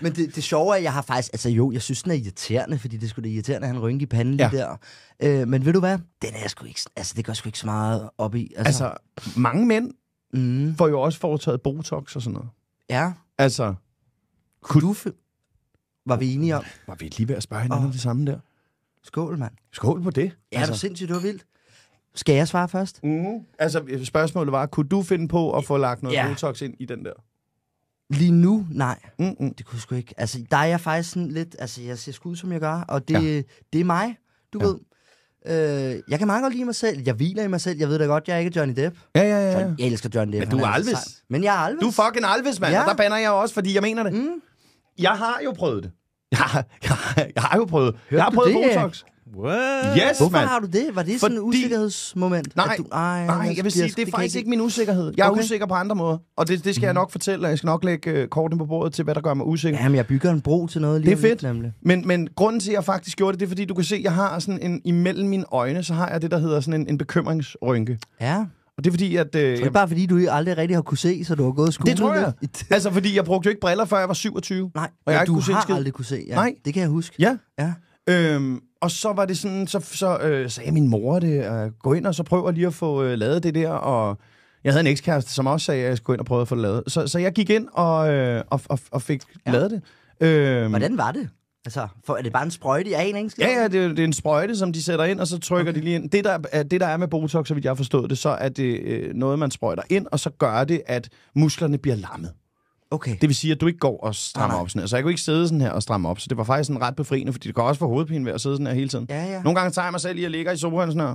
men det, det sjove er, at jeg har faktisk... Altså jo, jeg synes, den er irriterende, fordi det skulle da irriterende at have en rynke i panden ja. lige der. Øh, men ved du hvad? Den er sgu ikke... Altså, det gør sgu ikke så meget op i. Altså, altså mange mænd mm. får jo også foretaget Botox og sådan noget. Ja. Altså... Kunne, kunne du var vi enige om. Var vi lige ved at spørge hinanden om det samme der? Skål, mand. Skål på det. Ja, altså. det er sindssygt, det var vildt. Skal jeg svare først? Mm. Altså, spørgsmålet var, kunne du finde på at få lagt noget ja. Botox ind i den der? Lige nu, nej. Mm-mm. Det kunne sgu ikke. Altså, der er jeg faktisk sådan lidt... Altså, jeg ser skud, som jeg gør, og det, ja. det er mig, du ja. ved. Øh, jeg kan meget godt lide mig selv. Jeg hviler i mig selv. Jeg ved da godt, jeg er ikke Johnny Depp. Ja, ja, ja. jeg elsker Johnny Depp. Men du er Alvis. men jeg er Alvis. Du er fucking Alvis, mand. Ja. Og der banner jeg også, fordi jeg mener det. Mm. Jeg har jo prøvet det. Jeg har, jeg har, jeg har jo prøvet. Hørte jeg har prøvet det? Botox. What? Yes, Hvorfor man. har du det? Var det sådan sådan Fordi... usikkerhedsmoment? Nej, du, ej, nej, jeg vil sige, det er faktisk ikke min usikkerhed. Jeg er okay. usikker på andre måder, og det, det skal mm. jeg mhm. nok fortælle, og jeg skal nok lægge uh, kortene på bordet til, hvad der gør mig usikker. Jamen, jeg bygger en bro til noget lige Det er fedt, nemlig. Men, men grunden til, at jeg faktisk gjorde det, det er, fordi du kan se, jeg har sådan en, imellem mine øjne, så har jeg det, der hedder sådan en, en bekymringsrynke. Ja. Og det er fordi, at... Øh, det er bare fordi, du aldrig rigtig har kunne se, så du har gået og Det tror jeg. altså, fordi jeg brugte jo ikke briller, før jeg var 27. Nej, og jeg ja, du har skid. aldrig kunne se. Ja. Nej. Det kan jeg huske. Ja. ja. Øhm, og så var det sådan, så, så øh, sagde min mor det, at øh, gå ind og så prøve lige at få øh, lavet det der, og jeg havde en ekskæreste, som også sagde, at jeg skulle ind og prøve at få det lavet. Så, så jeg gik ind og, øh, og, og, og fik ja. lavet det. Øhm, Hvordan var det? Altså, for, er det bare en sprøjte i analen? Ja, ja, det er, det er en sprøjte, som de sætter ind, og så trykker okay. de lige ind. Det der, er, det, der er med Botox, så vidt jeg har forstået det, så er det øh, noget, man sprøjter ind, og så gør det, at musklerne bliver lammet. Okay. Det vil sige, at du ikke går og strammer ah, op sådan her. Så jeg kunne ikke sidde sådan her og stramme op. Så det var faktisk sådan ret befriende, fordi det kan også få hovedpine ved at sidde sådan her hele tiden. Ja, ja. Nogle gange tager jeg mig selv i at ligge i sofaen sådan her.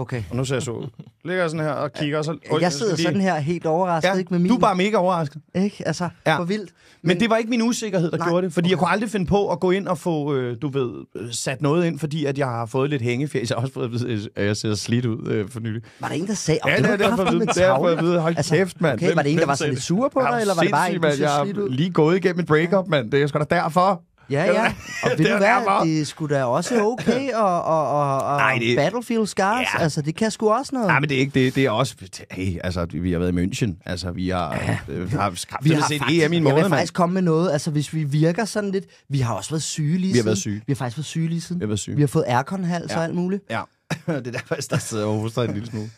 Okay. Og nu ser jeg så ud. Ligger sådan her og kigger. Og så, og jeg sidder lige... sådan her helt overrasket. Ja, ikke med min... Du er bare mega overrasket. Ikke? Altså, ja. for vildt. Men... men det var ikke min usikkerhed, der Nej. gjorde det. Fordi okay. jeg kunne aldrig finde på at gå ind og få, øh, du ved, sat noget ind, fordi at jeg har fået lidt hængefjæs. Jeg har også fået, at jeg ser slidt ud øh, for nylig. Var der en, der sagde, at ja, det, det var derfor, derfor, derfor, jeg ved, hold altså, kæft, mand. Okay, var det en, der var sådan lidt sur på dig, eller var det bare en, der slidt ud? jeg har lige gået igennem et breakup, mand. Det er sgu da derfor. Ja, ja. Og vil det, du være, nærmere. det skulle da også okay, og, og, og, og Nej, det... Battlefield Scars, ja. altså det kan sgu også noget. Nej, men det er ikke det. Det er også, hey, altså vi har været i München, altså vi har, ja. øh, har skabt vi har set faktisk, EM i en måned. Jeg vil faktisk komme med noget, altså hvis vi virker sådan lidt, vi har også været syge lige siden. Vi har været syge. Vi har faktisk været syge lige siden. Vi har, været syge. Vi har fået aircon-hals ja. og alt muligt. Ja, det er derfor, jeg sidder og hoster en lille smule.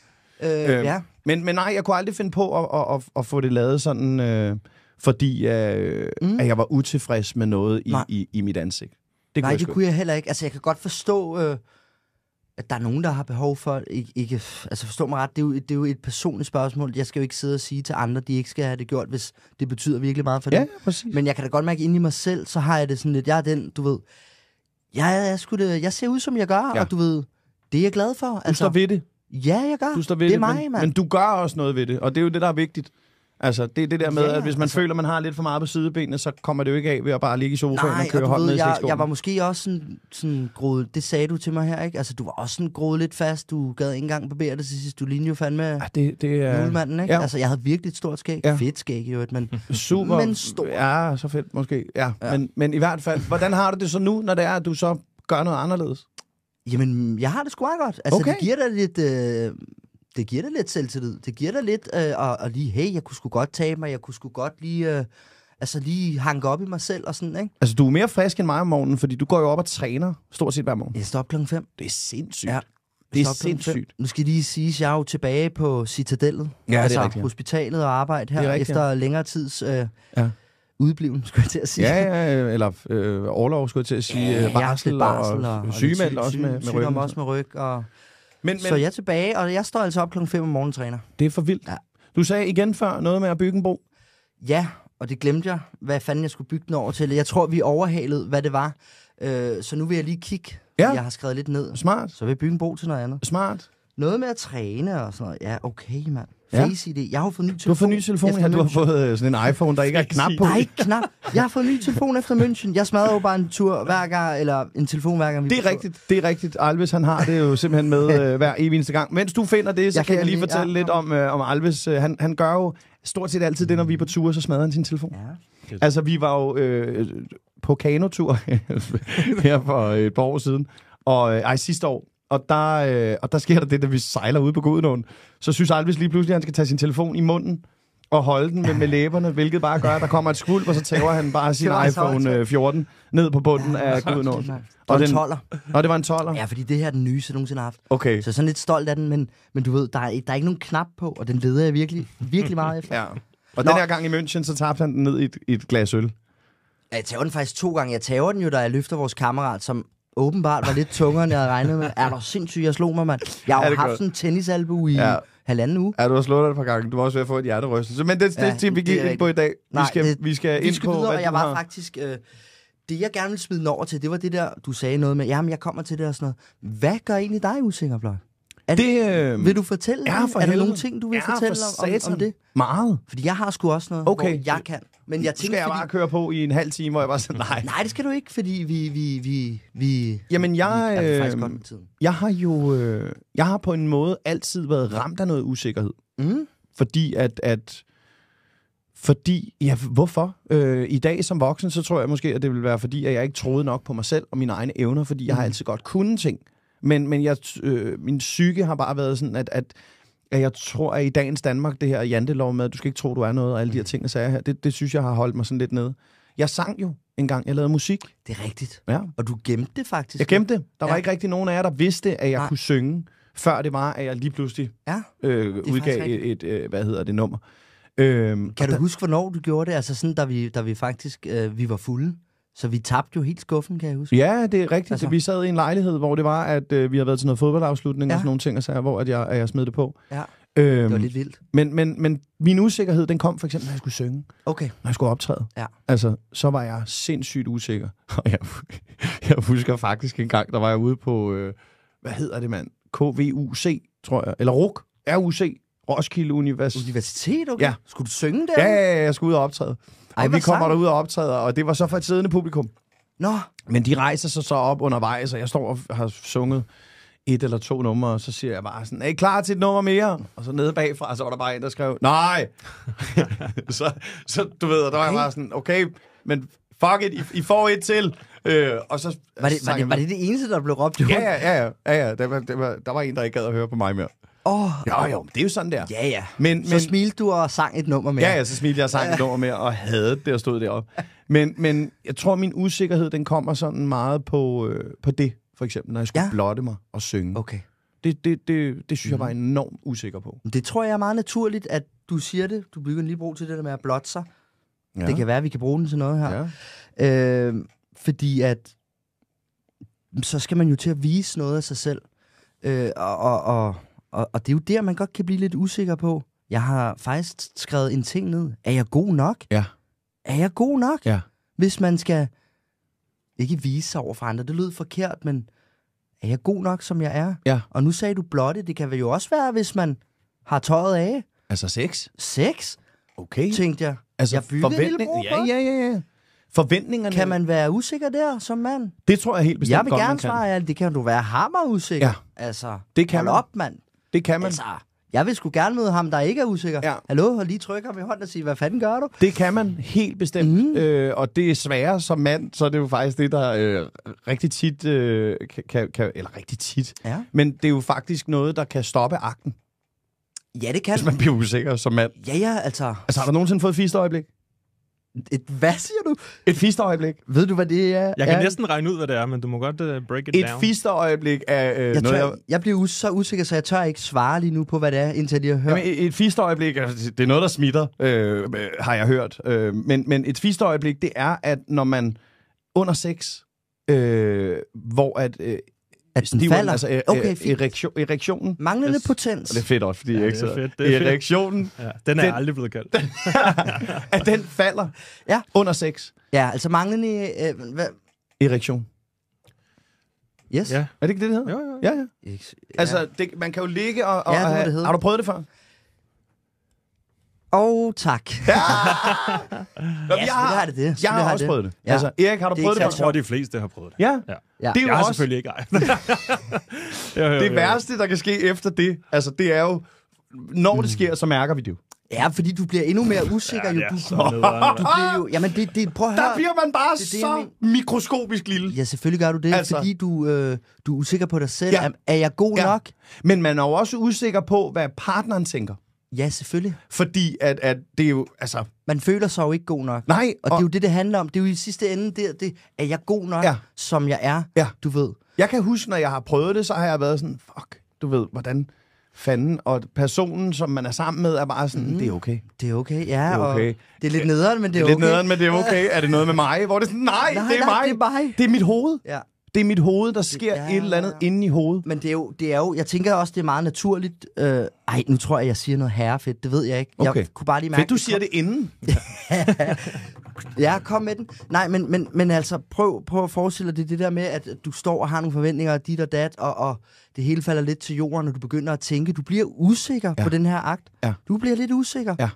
Øh, øh, ja. men, men nej, jeg kunne aldrig finde på at, at, at, at få det lavet sådan... Øh, fordi øh, mm. at jeg var utilfreds med noget i, i, i mit ansigt. Det kunne Nej, det kunne jeg heller ikke. Altså, jeg kan godt forstå, øh, at der er nogen, der har behov for... Ikke, ikke, altså, forstå mig ret, det er, jo, det er jo et personligt spørgsmål. Jeg skal jo ikke sidde og sige til andre, de ikke skal have det gjort, hvis det betyder virkelig meget for ja, dem. Ja, præcis. Men jeg kan da godt mærke, at inde i mig selv, så har jeg det sådan lidt... Jeg er den, du ved... Jeg, jeg, jeg, skulle, jeg ser ud, som jeg gør, ja. og du ved... Det er jeg glad for. Du altså, står ved det. Ja, jeg gør. Du står ved det, det er mig, men, mand. men du gør også noget ved det, og det er jo det, der er vigtigt. Altså, det er det der med, ja, at hvis man altså... føler, man har lidt for meget på sidebenene, så kommer det jo ikke af ved at bare ligge i sofaen Nej, og køre hånden ved, ned jeg, jeg var måske også sådan, sådan groet, det sagde du til mig her, ikke? Altså, du var også sådan groet lidt fast, du gad ikke engang barbere det til sidst, du lignede jo fandme ja, det, det er... julemanden, ikke? Ja. Altså, jeg havde virkelig et stort skæg, ja. fedt skæg i men, Super, men stort. Ja, så fedt måske, ja. ja. Men, men i hvert fald, hvordan har du det så nu, når det er, at du så gør noget anderledes? Jamen, jeg har det sgu godt. Altså, okay. det giver dig lidt... Øh, det giver dig lidt selvtillid. Det giver dig lidt øh, og, lige, hey, jeg kunne sgu godt tage mig, jeg kunne sgu godt lige... Øh, altså lige hanke op i mig selv og sådan, ikke? Altså, du er mere frisk end mig om morgenen, fordi du går jo op og træner stort set hver morgen. Jeg står op klokken 5. Det er sindssygt. Ja. Det er sindssygt. Nu skal lige sige, at jeg er jo tilbage på Citadellet. Ja, altså det er altså, rigtigt. hospitalet og arbejde her, rigtigt, efter ja. længere tids øh, ja. udbliven, skulle jeg til at sige. Ja, ja eller øh, overlov, skulle jeg til at sige. Ja, barsel, øh, barsel og, og, og sygemeld også med, med ryggen. også med ryg og men, men... Så jeg er tilbage, og jeg står altså op klokken 5 om morgenen træner. Det er for vildt. Ja. Du sagde igen før noget med at bygge en bro. Ja, og det glemte jeg, hvad fanden jeg skulle bygge den over til. Jeg tror, vi overhalede, hvad det var. Øh, så nu vil jeg lige kigge. Ja. Jeg har skrevet lidt ned. Smart. Så vil jeg bygge en bro til noget andet. Smart. Noget med at træne og sådan noget. Ja, okay, mand. Face ja. ID. Jeg har fået ny telefon. Du har fået ny telefon, ja. Du har fået øh, sådan en iPhone, der ikke er knap på. Nej, knap. Jeg har fået ny telefon efter München. Jeg smadrer jo bare en tur hver gang, eller en telefon hver gang. Vi det er rigtigt. Det er rigtigt. Alves, han har det jo simpelthen med øh, hver evig eneste gang. Mens du finder det, så jeg kan jeg lige fortælle ja, lidt om, øh, om Alves. Øh, han, han gør jo stort set altid det, når vi er på tur, så smadrer han sin telefon. Ja. Altså, vi var jo øh, på kanotur her for et par år siden. Og øh, ej, sidste år, og der, øh, og der sker der det, da vi sejler ude på Gudenåen. Så synes Alvis lige pludselig, at han skal tage sin telefon i munden og holde den med, med læberne, hvilket bare gør, at der kommer et skuld, og så tager han bare sin iPhone 14 øh, ned på bunden af Gudenåen. Og den, en toller. Nå, det var en toller. Ja, fordi det her er den nyeste, jeg nogensinde har haft. Okay. Så jeg er sådan lidt stolt af den, men, men du ved, der er, der er ikke nogen knap på, og den leder jeg virkelig, virkelig meget efter. Ja. Og Nå. den her gang i München, så tabte han den ned i et, i et glas øl. Jeg tager den faktisk to gange. Jeg tager den jo, da jeg løfter vores kammerat, som åbenbart var lidt tungere, end jeg havde regnet med. Er du sindssygt, jeg slog mig, mand. Jeg har jo haft godt. sådan en tennisalbu i ja. halvanden uge. Ja, du har slået dig et par gange. Du var også ved at få et hjerterystelse. Men det, det ja, det, vi gik ind på i dag. Nej, vi skal, det, vi skal vi ind skal på, videre, hvad jeg var har. faktisk... Øh, det, jeg gerne ville smide den over til, det var det der, du sagde noget med, jamen, jeg kommer til det og sådan noget. Hvad gør egentlig dig usikker, Blok? Er det, øh, vil du fortælle ja, for Er der nogle ting, du vil ja, fortælle for om, om, det? Meget. Fordi jeg har sgu også noget, okay. hvor jeg kan. Men jeg tænker, skal jeg fordi... bare køre på i en halv time, hvor jeg bare sådan, nej. Nej, det skal du ikke, fordi vi... vi, vi, vi Jamen, jeg, vi er øh, godt med tiden. jeg har jo... Øh, jeg har på en måde altid været ramt af noget usikkerhed. Mm. Fordi at... at fordi, ja, hvorfor? Øh, I dag som voksen, så tror jeg måske, at det vil være fordi, at jeg ikke troede nok på mig selv og mine egne evner, fordi jeg mm. har altid godt kunnet ting. Men, men jeg, øh, min psyke har bare været sådan, at, at at jeg tror, at i dagens Danmark, det her jantelov med, at du skal ikke tro, du er noget, og alle de her mm. ting, jeg sagde her, det, det synes jeg har holdt mig sådan lidt nede. Jeg sang jo engang, jeg lavede musik. Det er rigtigt. Ja. Og du gemte det faktisk. Jeg gemte det. Der ja. var ikke rigtig nogen af jer, der vidste, at jeg Nej. kunne synge, før det var, at jeg lige pludselig ja. øh, udgav et, et, øh, hvad hedder det, nummer. Øhm, kan du der... huske, hvornår du gjorde det? Altså sådan, da vi, da vi faktisk, øh, vi var fulde. Så vi tabte jo helt skuffen, kan jeg huske. Ja, det er rigtigt. Altså. Vi sad i en lejlighed, hvor det var, at øh, vi havde været til noget fodboldafslutning ja. og sådan nogle ting, og så, hvor at jeg, at jeg smed det på. Ja. Øhm, det var lidt vildt. Men, men, men min usikkerhed, den kom for eksempel, når jeg skulle synge. Okay. Når jeg skulle optræde. Ja. Altså, så var jeg sindssygt usikker. Og jeg, jeg husker faktisk en gang, der var jeg ude på, øh, hvad hedder det mand? KVUC, tror jeg. Eller RUK. RUC. Roskilde Univers... Universitet, okay? Ja. Skulle du synge der? Ja, ja, ja, jeg skulle ud og optræde. Ej, og vi kommer derud og optræder, og det var så for et siddende publikum. Nå. Men de rejser sig så op undervejs, og jeg står og har sunget et eller to numre, og så siger jeg bare sådan, er I klar til et nummer mere? Og så nede bagfra, og så var der bare en, der skrev, nej! så, så du ved, og der var jeg bare sådan, okay, men fuck it, I, I får et til. Øh, og så, var, det, var, det, var det det eneste, der blev råbt? Ja, ja, ja. ja, ja der, var, der, var, der var en, der ikke gad at høre på mig mere. Oh, jo, jo, det er jo sådan der. Ja, ja. Men, så men, smilte du og sang et nummer mere. Ja, ja, så smilte jeg og sang et nummer mere, og havde det og stod deroppe. Men, men jeg tror, min usikkerhed, den kommer sådan meget på, øh, på det, for eksempel, når jeg skulle ja. blotte mig og synge. Okay. Det, det, det, det synes mm. jeg var mhm. enormt usikker på. Det tror jeg er meget naturligt, at du siger det. Du bygger en lille bro til det der med at blotte sig. Ja. Det kan være, at vi kan bruge den til noget her. Ja. Øh, fordi at, så skal man jo til at vise noget af sig selv. Øh, og, og, og og, og det er jo der, man godt kan blive lidt usikker på. Jeg har faktisk skrevet en ting ned. Er jeg god nok? Ja. Er jeg god nok? Ja. Hvis man skal ikke vise sig over for andre. Det lød forkert, men er jeg god nok, som jeg er? Ja. Og nu sagde du blotte. Det kan vel jo også være, hvis man har tøjet af. Altså sex? Sex? Okay. Tænkte jeg. Altså jeg forventning... Ja, ja, ja, ja. Forventningerne... Kan man være usikker der som mand? Det tror jeg helt bestemt godt, Jeg vil godt, gerne svare, at det kan du være hammer usikker. Ja. Altså, det kan hold man. op, mand. Det kan man. Altså, jeg vil sgu gerne møde ham, der ikke er usikker. Ja. Hallo, og lige trykke ham i hånden og sige, hvad fanden gør du? Det kan man helt bestemt. Mm. Øh, og det er sværere som mand, så er det jo faktisk det, der øh, rigtig tit øh, kan, kan... Eller rigtig tit. Ja. Men det er jo faktisk noget, der kan stoppe akten. Ja, det kan Hvis man bliver usikker som mand. Ja, ja, altså... Altså, har du nogensinde fået et øjeblik? Et, hvad siger du? Et fisterøjeblik. Ved du, hvad det er? Jeg kan er? næsten regne ud, hvad det er, men du må godt uh, break it et down. Et fisterøjeblik er øh, jeg noget, tør, jeg... Jeg bliver så usikker, så jeg tør ikke svare lige nu på, hvad det er, indtil jeg har hørt. Jamen, et fisterøjeblik, det er noget, der smitter, øh, har jeg hørt. Øh, men, men et fisterøjeblik, det er, at når man under sex, øh, hvor at øh, at den falder? Altså, er, e- okay, fint. Erektion, erektionen. Manglende yes. potens. Og det er fedt også, fordi ja, så det er Fedt, det er erektionen. Fedt. Ja, den er den, aldrig blevet kaldt. at den falder ja. under sex. Ja, altså manglende... Øh, hvad? Erektion. Yes. Ja. Er det ikke det, det hedder? Jo, jo. Ja, ja. Altså, ja. Altså, det, man kan jo ligge og... og ja, det, det hedder. Har du prøvet det før? Og tak. Ja! Nå, ja, jeg har, det det. Jeg har, har også prøvet det. Ja. Altså, Erik, har du det prøvet det? Jeg tror, de fleste har prøvet det. Ja. ja. ja. Det er jo også... selvfølgelig ikke ej. det, det værste, der kan ske efter det, altså, det er jo, når det mm. sker, så mærker vi det jo. Ja, fordi du bliver endnu mere usikker, ja, jo. Du, så du bliver jo... Jamen, det, det, prøv at høre. Der bliver man bare det, det, så min... mikroskopisk lille. Ja, selvfølgelig gør du det, altså. fordi du, øh, du er usikker på dig selv. Ja. Er, er jeg god ja. nok? Men man er jo også usikker på, hvad partneren tænker. Ja, selvfølgelig. Fordi at, at det er jo, altså... Man føler sig jo ikke god nok. Nej. Og, og det er jo det, det handler om. Det er jo i sidste ende, det, det er jeg god nok, ja. som jeg er, ja. du ved. Jeg kan huske, når jeg har prøvet det, så har jeg været sådan, fuck, du ved, hvordan fanden, og personen, som man er sammen med, er bare sådan, mm. det er okay. Det er okay, ja. Det er, okay. Og det er lidt nederen, men det er, okay. det er okay. lidt nederen, men det er okay. er det noget med mig? Hvor det er sådan, nej, nej det er nej, mig. Det er mig. Det er mit hoved. Ja. Det er mit hoved, der sker ja, et eller andet ja. inde i hovedet. Men det er, jo, det er jo, jeg tænker også, det er meget naturligt. Øh, ej, nu tror jeg, jeg siger noget herrefedt. Det ved jeg ikke. Okay. Jeg kunne bare lige mærke... Fedt, du siger kom... det inden. ja, kom med den. Nej, men, men, men altså, prøv, prøv at forestille dig det der med, at du står og har nogle forventninger, dit og dat, og, og det hele falder lidt til jorden, og du begynder at tænke. Du bliver usikker ja. på den her akt. Ja. Du bliver lidt usikker. Ja.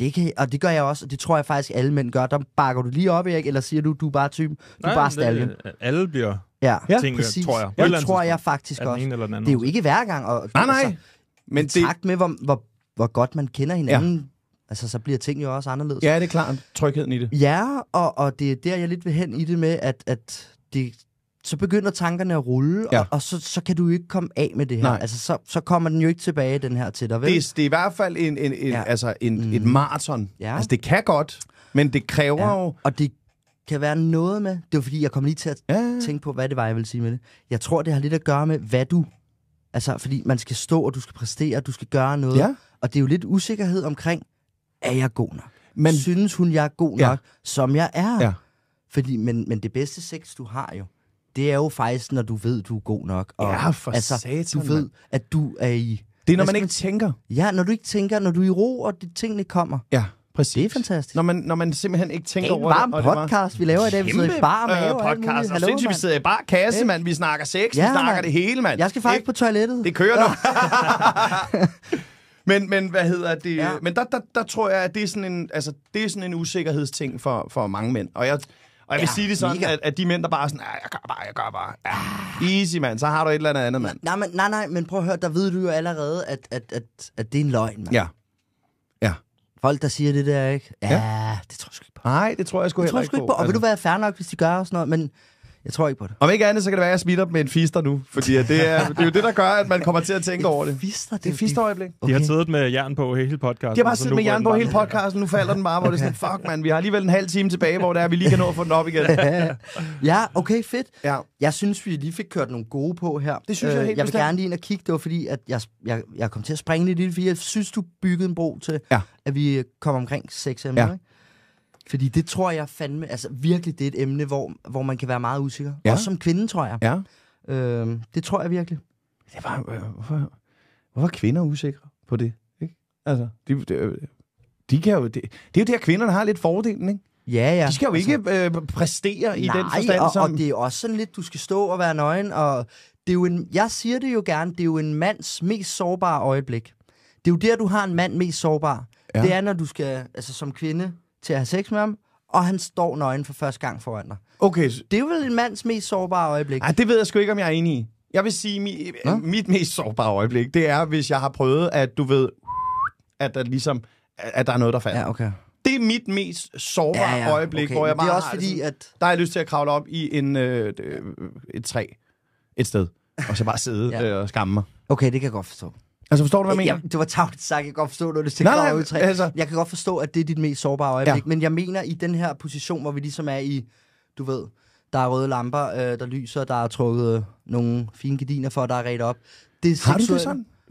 Det kan, og det gør jeg også, og det tror jeg faktisk, alle mænd gør. Der bakker du lige op, ikke? eller siger du, du er bare typen, du Nej, er bare stallion. Det, alle bliver Ja, ja ting, præcis. tror jeg. Ja, det tror jeg faktisk også. Den eller den anden det er jo ikke hver gang. Og, nej, nej. Altså, men det... med, hvor, hvor, hvor godt man kender hinanden, ja. altså, så bliver ting jo også anderledes. Ja, det er klart. Trygheden i det. Ja, og, og det er der, jeg lidt vil hen i det med, at, at det, så begynder tankerne at rulle, ja. og, og så, så kan du ikke komme af med det her. Nej. Altså, så, så kommer den jo ikke tilbage, den her til dig, vel? Det, det er i hvert fald en, en, en, ja. altså en, mm. et maraton. Ja. Altså, det kan godt, men det kræver ja. jo... Og det kan være noget med. Det var fordi, jeg kom lige til at ja. tænke på, hvad det var, jeg ville sige med det. Jeg tror, det har lidt at gøre med, hvad du... Altså, fordi man skal stå, og du skal præstere, og du skal gøre noget. Ja. Og det er jo lidt usikkerhed omkring, er jeg god nok? Men, Synes hun, jeg er god ja. nok, som jeg er? Ja. Fordi, men, men det bedste sex, du har jo, det er jo faktisk, når du ved, du er god nok. Og, ja, for altså, satan, Du ved, man. at du er i... Det er, når man, man ikke tænker. Ja, når du ikke tænker, når du er i ro, og de tingene kommer. Ja. Præcis. Det er fantastisk. Når man, når man simpelthen ikke tænker over det. Det er en varm det, podcast, var vi laver i dag. Vi sidder i bar med øh, podcast. Hallo, sindssygt, vi sidder i bar kasse, hey. mand. Vi snakker sex, ja, vi snakker man. det hele, mand. Jeg skal faktisk Ik? på toilettet. Det kører nu. men, men hvad hedder det? Ja. Men der, der, der, tror jeg, at det er sådan en, altså, det er sådan en usikkerhedsting for, for mange mænd. Og jeg, og jeg vil ja, sige det sådan, at, at de mænd, der bare er sådan, jeg gør bare, jeg gør bare. Ja, easy, mand. Så har du et eller andet andet, mand. Nej, men, nej, nej, men prøv at høre, der ved du jo allerede, at, at, at, at det er en løgn, mand. Ja. Folk, der siger det der, ikke? Ja, ja. det tror jeg sgu ikke på. Nej, det tror jeg sgu heller ikke på. på. Og altså... vil du være fair nok, hvis de gør og sådan noget, men jeg tror ikke på det. Om ikke andet, så kan det være, at jeg smitter med en fister nu. Fordi det er, det er jo det, der gør, at man kommer til at tænke over det. Fister, det er fisterøjeblik. Okay. De har siddet med jern på hele podcasten. De har bare siddet med jern på hele podcasten. Nu falder den bare, hvor det er sådan, fuck man, vi har alligevel en halv time tilbage, hvor der er, vi lige kan nå at få den op igen. ja, okay, fedt. Ja. Jeg synes, vi lige fik kørt nogle gode på her. Det synes øh, jeg helt Jeg vil bestemt. gerne lige ind og kigge. Det var fordi, at jeg, jeg, jeg kom til at springe lidt i det, fordi jeg synes, du byggede en bro til, ja. at vi kommer omkring 6 emner. Ja. Ikke? Fordi det tror jeg fandme, altså virkelig, det er et emne, hvor, hvor man kan være meget usikker. Ja. Også som kvinde, tror jeg. Ja. Øh, det tror jeg virkelig. Det var, øh, hvorfor, hvorfor er kvinder usikre på det? Ikke? Altså, de, de, de kan jo, de, det er jo der, kvinderne har lidt fordelen, ikke? Ja, ja. De skal jo ikke altså- øh, præstere i nej, den forstand. Og, som... og det er også sådan lidt, du skal stå og være nøgen, og det er jo en, jeg siger det jo gerne, det er jo en mands mest sårbare øjeblik. Det er jo der, du har en mand mest sårbar. Ja. Det er, når du skal, altså som kvinde, til at have sex med ham, og han står nøgen for første gang foran dig. Okay. Det er vel en mands mest sårbare øjeblik. Ej, det ved jeg sgu ikke, om jeg er enig i. Jeg vil sige, mit, mit mest sårbare øjeblik, det er, hvis jeg har prøvet, at du ved, at der ligesom, at der er noget, der falder. Ja, okay. Det er mit mest sårbare ja, ja, øjeblik, okay. hvor jeg bare det er også har, fordi, at... der har lyst til at kravle op i en, øh, et træ et sted, og så bare sidde ja. øh, og skamme mig. Okay, det kan jeg godt forstå. Altså, forstår du, hvad jeg mener? Jeg, det var tavligt sagt. Jeg kan godt forstå, at du er nej, nej, altså. Jeg kan godt forstå, at det er dit mest sårbare øjeblik. Ja. Men jeg mener, i den her position, hvor vi ligesom er i, du ved, der er røde lamper, øh, der lyser, der er trukket øh, nogle fine gardiner for, der er ret op. Det er har du det sådan?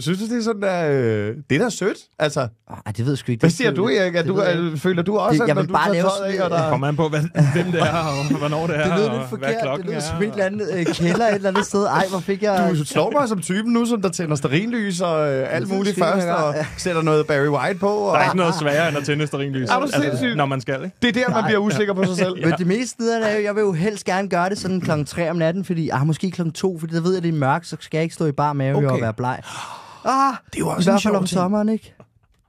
Synes du, det er sådan, at, øh, det er da sødt? Altså, Ej, det ved jeg sgu ikke. Hvad siger du, Erik? Er du, jeg føler du også, det, at når du tager tøjet af, og der... Kommer an på, hvad, hvem det er, og hvornår det er, det lyder lidt forkert. Det lyder som et eller andet øh, kælder et eller andet sted. Ej, hvor fik jeg... Du slår mig som typen nu, som der tænder sterinlys og øh, alt muligt først, og sætter noget Barry White på. Og... Der er ikke noget sværere, end at tænde sterinlys. Er du altså, sindssygt? Når man skal, ikke? Det er der, man bliver usikker på sig selv. Men det meste nede er jo, jeg vil jo helst gerne gøre det sådan klokken 3 om natten, fordi, ah, måske klokken 2, fordi der ved jeg, det er mørkt, så skal jeg ikke stå i bar med og være leg. Ah, ah det var også I hvert fald om ting. sommeren, ikke?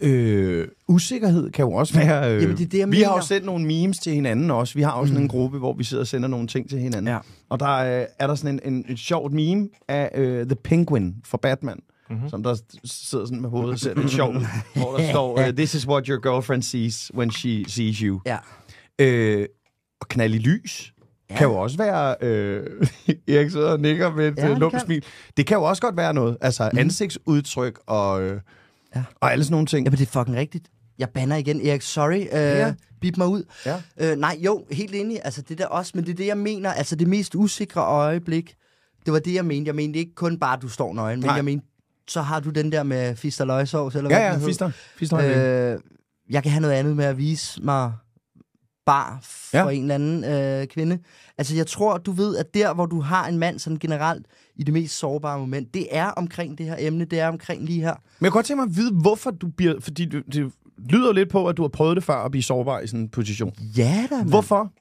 Øh, usikkerhed kan jo også være... Øh, Jamen, det er det, jeg vi mener. har jo sendt nogle memes til hinanden også. Vi har også mm. sådan en gruppe, hvor vi sidder og sender nogle ting til hinanden. Ja. Og der øh, er der sådan en, en, en sjovt meme af øh, The Penguin fra Batman, mm-hmm. som der sidder sådan med hovedet selv. Det sjovt, hvor der står, øh, This is what your girlfriend sees when she sees you. Ja. Øh, og knald i lys Ja. Kan jo også være, øh, Erik sidder og nikker med et ja, øh, lumt smil. Det kan jo også godt være noget. Altså mm. ansigtsudtryk og, øh, ja. og alle sådan nogle ting. Jamen, det er fucking rigtigt. Jeg banner igen, Erik. Sorry. Øh, ja. Bip mig ud. Ja. Øh, nej, jo, helt enig. Altså, det der også, men det er det, jeg mener. Altså, det mest usikre øjeblik, det var det, jeg mente. Jeg mente ikke kun bare, at du står nøgen, men jeg mente, så har du den der med fister løgsovs, eller ja, hvad Ja, ja, fister. fister øh, jeg kan have noget andet med at vise mig bar for ja. en eller anden øh, kvinde. Altså, jeg tror, du ved, at der, hvor du har en mand sådan generelt i det mest sårbare moment, det er omkring det her emne, det er omkring lige her. Men jeg kan godt tænke mig at vide, hvorfor du bliver... Fordi du, det lyder lidt på, at du har prøvet det før at blive sårbar i sådan en position. Ja da, man. Hvorfor?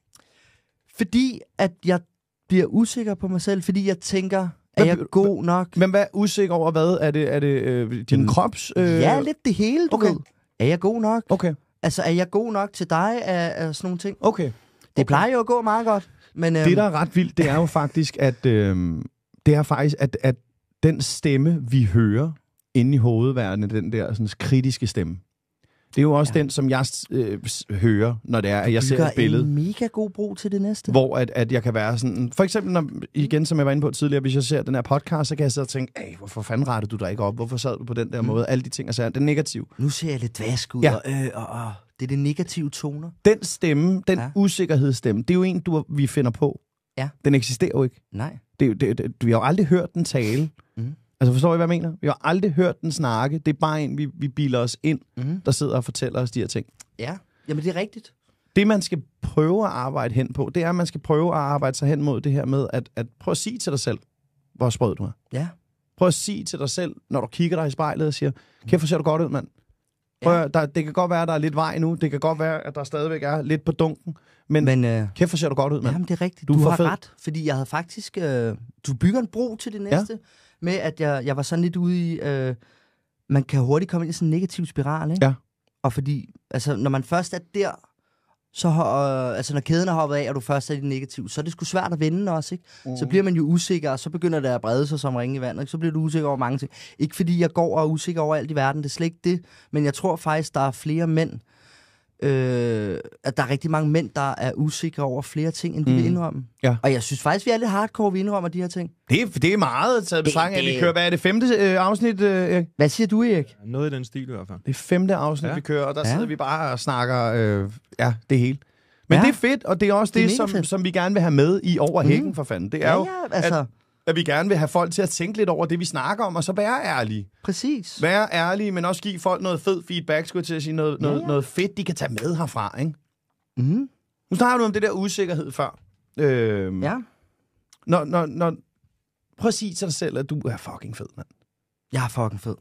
Fordi at jeg bliver usikker på mig selv, fordi jeg tænker, er jeg god nok? Men hvad er usikker over hvad? Er det, er det øh, din mm. krops... Øh... Ja, lidt det hele, du okay. ved. Er jeg god nok? Okay. Altså, er jeg god nok til dig af, af sådan nogle ting? Okay. Det okay. plejer jo at gå meget godt. Men, øhm... Det, der øhm, er ret vildt, det er jo faktisk, at, øhm, det er faktisk, at, at den stemme, vi hører inde i hovedverdenen, den der sådan, kritiske stemme, det er jo også ja. den, som jeg øh, hører, når det er, at jeg ser et billede. er en mega god brug til det næste. Hvor at, at jeg kan være sådan... For eksempel, når, igen, som jeg var inde på tidligere, hvis jeg ser den her podcast, så kan jeg sidde og tænke, Ej, hvorfor fanden rettede du dig ikke op? Hvorfor sad du på den der mm. måde? Alle de ting og sager. Det er negativt. Nu ser jeg lidt vask ud, ja. og, øh, og, og det er det negative toner. Den stemme, den ja. usikkerhedsstemme, det er jo en, du, vi finder på. Ja. Den eksisterer jo ikke. Nej. Det, det, det, vi har jo aldrig hørt den tale. Altså forstår I, hvad jeg mener? Vi har aldrig hørt den snakke. Det er bare en, vi, vi biler os ind, mm. der sidder og fortæller os de her ting. Ja, jamen det er rigtigt. Det, man skal prøve at arbejde hen på, det er, at man skal prøve at arbejde sig hen mod det her med, at, at prøve at sige til dig selv, hvor sprød du er. Ja. Prøv at sige til dig selv, når du kigger dig i spejlet og siger, mhm. kæft, hvor ser du godt ud, mand. Prøv, ja. der, det kan godt være, at der er lidt vej nu. Det kan godt være, at der stadigvæk er lidt på dunken. Men, men øh, kæft, hvor ser du godt ud, mand. Jamen, det er rigtigt. Du, du har fed. ret, fordi jeg havde faktisk... Øh, du bygger en bro til det næste, ja. med at jeg, jeg var sådan lidt ude i... Øh, man kan hurtigt komme ind i sådan en negativ spiral, ikke? Ja. Og fordi, altså, når man først er der, så øh, altså, når kæden er hoppet af, og du først er i negativ, så er det sgu svært at vende også, ikke? Mm. Så bliver man jo usikker, og så begynder det at brede sig som ringe i vandet, ikke? Så bliver du usikker over mange ting. Ikke fordi jeg går og er usikker over alt i verden, det er slet ikke det, men jeg tror faktisk, der er flere mænd, øh, at der er rigtig mange mænd, der er usikre over flere ting, end de mm. vil indrømme. Ja. Og jeg synes faktisk, vi er lidt hardcore, vi indrømmer de her ting. Det, det er meget taget på sang, at vi kører. Hvad er det femte øh, afsnit, øh, Erik? Hvad siger du, Erik? Noget i den stil i hvert fald. Det femte afsnit, ja. vi kører, og der ja. sidder vi bare og snakker øh, ja, det hele. Men ja. det er fedt, og det er også det, det er som, som vi gerne vil have med i overhængen, mm. for fanden. Det er ja, jo, ja, altså... at at vi gerne vil have folk til at tænke lidt over det, vi snakker om, og så være ærlige. Præcis. Være ærlige, men også give folk noget fed feedback, skulle jeg til at sige, noget, ja. noget, noget fedt, de kan tage med herfra, ikke? Mm. Nu snakker du om det der usikkerhed før. Øhm, ja. Når, når, når, prøv at sige til dig selv, at du er fucking fed, mand. Jeg er fucking fed.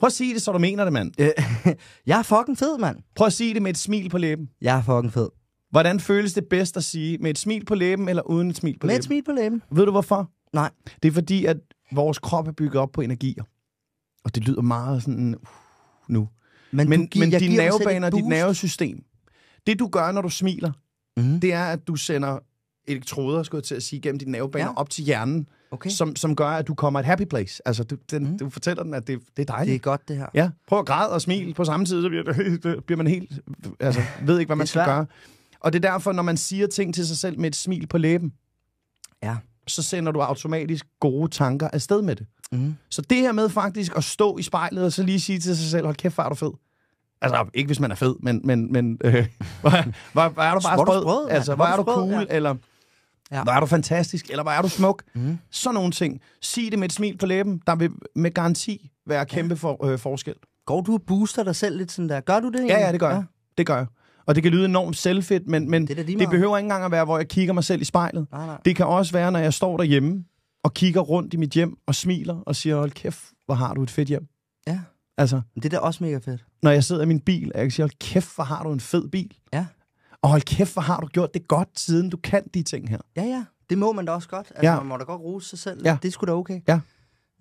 Prøv at sige det, så du mener det, mand. jeg er fucking fed, mand. Prøv at sige det med et smil på læben. Jeg er fucking fed. Hvordan føles det bedst at sige med et smil på læben eller uden et smil på med læben? Med et smil på læben. Ved du hvorfor? Nej. Det er fordi, at vores krop er bygget op på energier. Og det lyder meget sådan uh, nu. Men, men, men dine nervebaner, dit nervesystem, det du gør, når du smiler, mm. det er, at du sender elektroder, skulle jeg til at sige, gennem dine nervebaner ja. op til hjernen, okay. som, som gør, at du kommer et happy place. Altså, du, den, mm. du fortæller den, at det, det er dejligt. Det er godt, det her. Ja, prøv at græde og smile på samme tid, så bliver, det, bliver man helt, altså, ved ikke, hvad man skal gøre. Og det er derfor, når man siger ting til sig selv med et smil på læben, ja så sender du automatisk gode tanker afsted med det. Mm. Så det her med faktisk at stå i spejlet og så lige sige til sig selv, hold kæft, far, er du fed. Altså, ikke hvis man er fed, men, men, men øh, hvor, hvor, hvor er du bare sprød? sprød altså, hvor er du cool? Ja. Eller, Ja. Hvor er du fantastisk, eller hvor er du smuk. Mm. Sådan nogle ting. Sig det med et smil på læben, der vil med garanti være kæmpe ja. for, øh, forskel. Går du og booster dig selv lidt sådan der? Gør du det egentlig? Ja, ja, det gør ja. jeg. Det gør jeg. Og det kan lyde enormt selvfedt, men, men det, det behøver ikke engang at være, hvor jeg kigger mig selv i spejlet. Nej, nej. Det kan også være, når jeg står derhjemme og kigger rundt i mit hjem og smiler og siger, hold kæft, hvor har du et fedt hjem. Ja. Altså, men det er da også mega fedt. Når jeg sidder i min bil, og jeg siger, hold kæft, hvor har du en fed bil. Ja. Og hold kæft, hvor har du gjort det godt, siden du kan de ting her. Ja, ja. Det må man da også godt. Altså, ja. man må da godt rose sig selv. Ja. Det skulle da okay. Ja.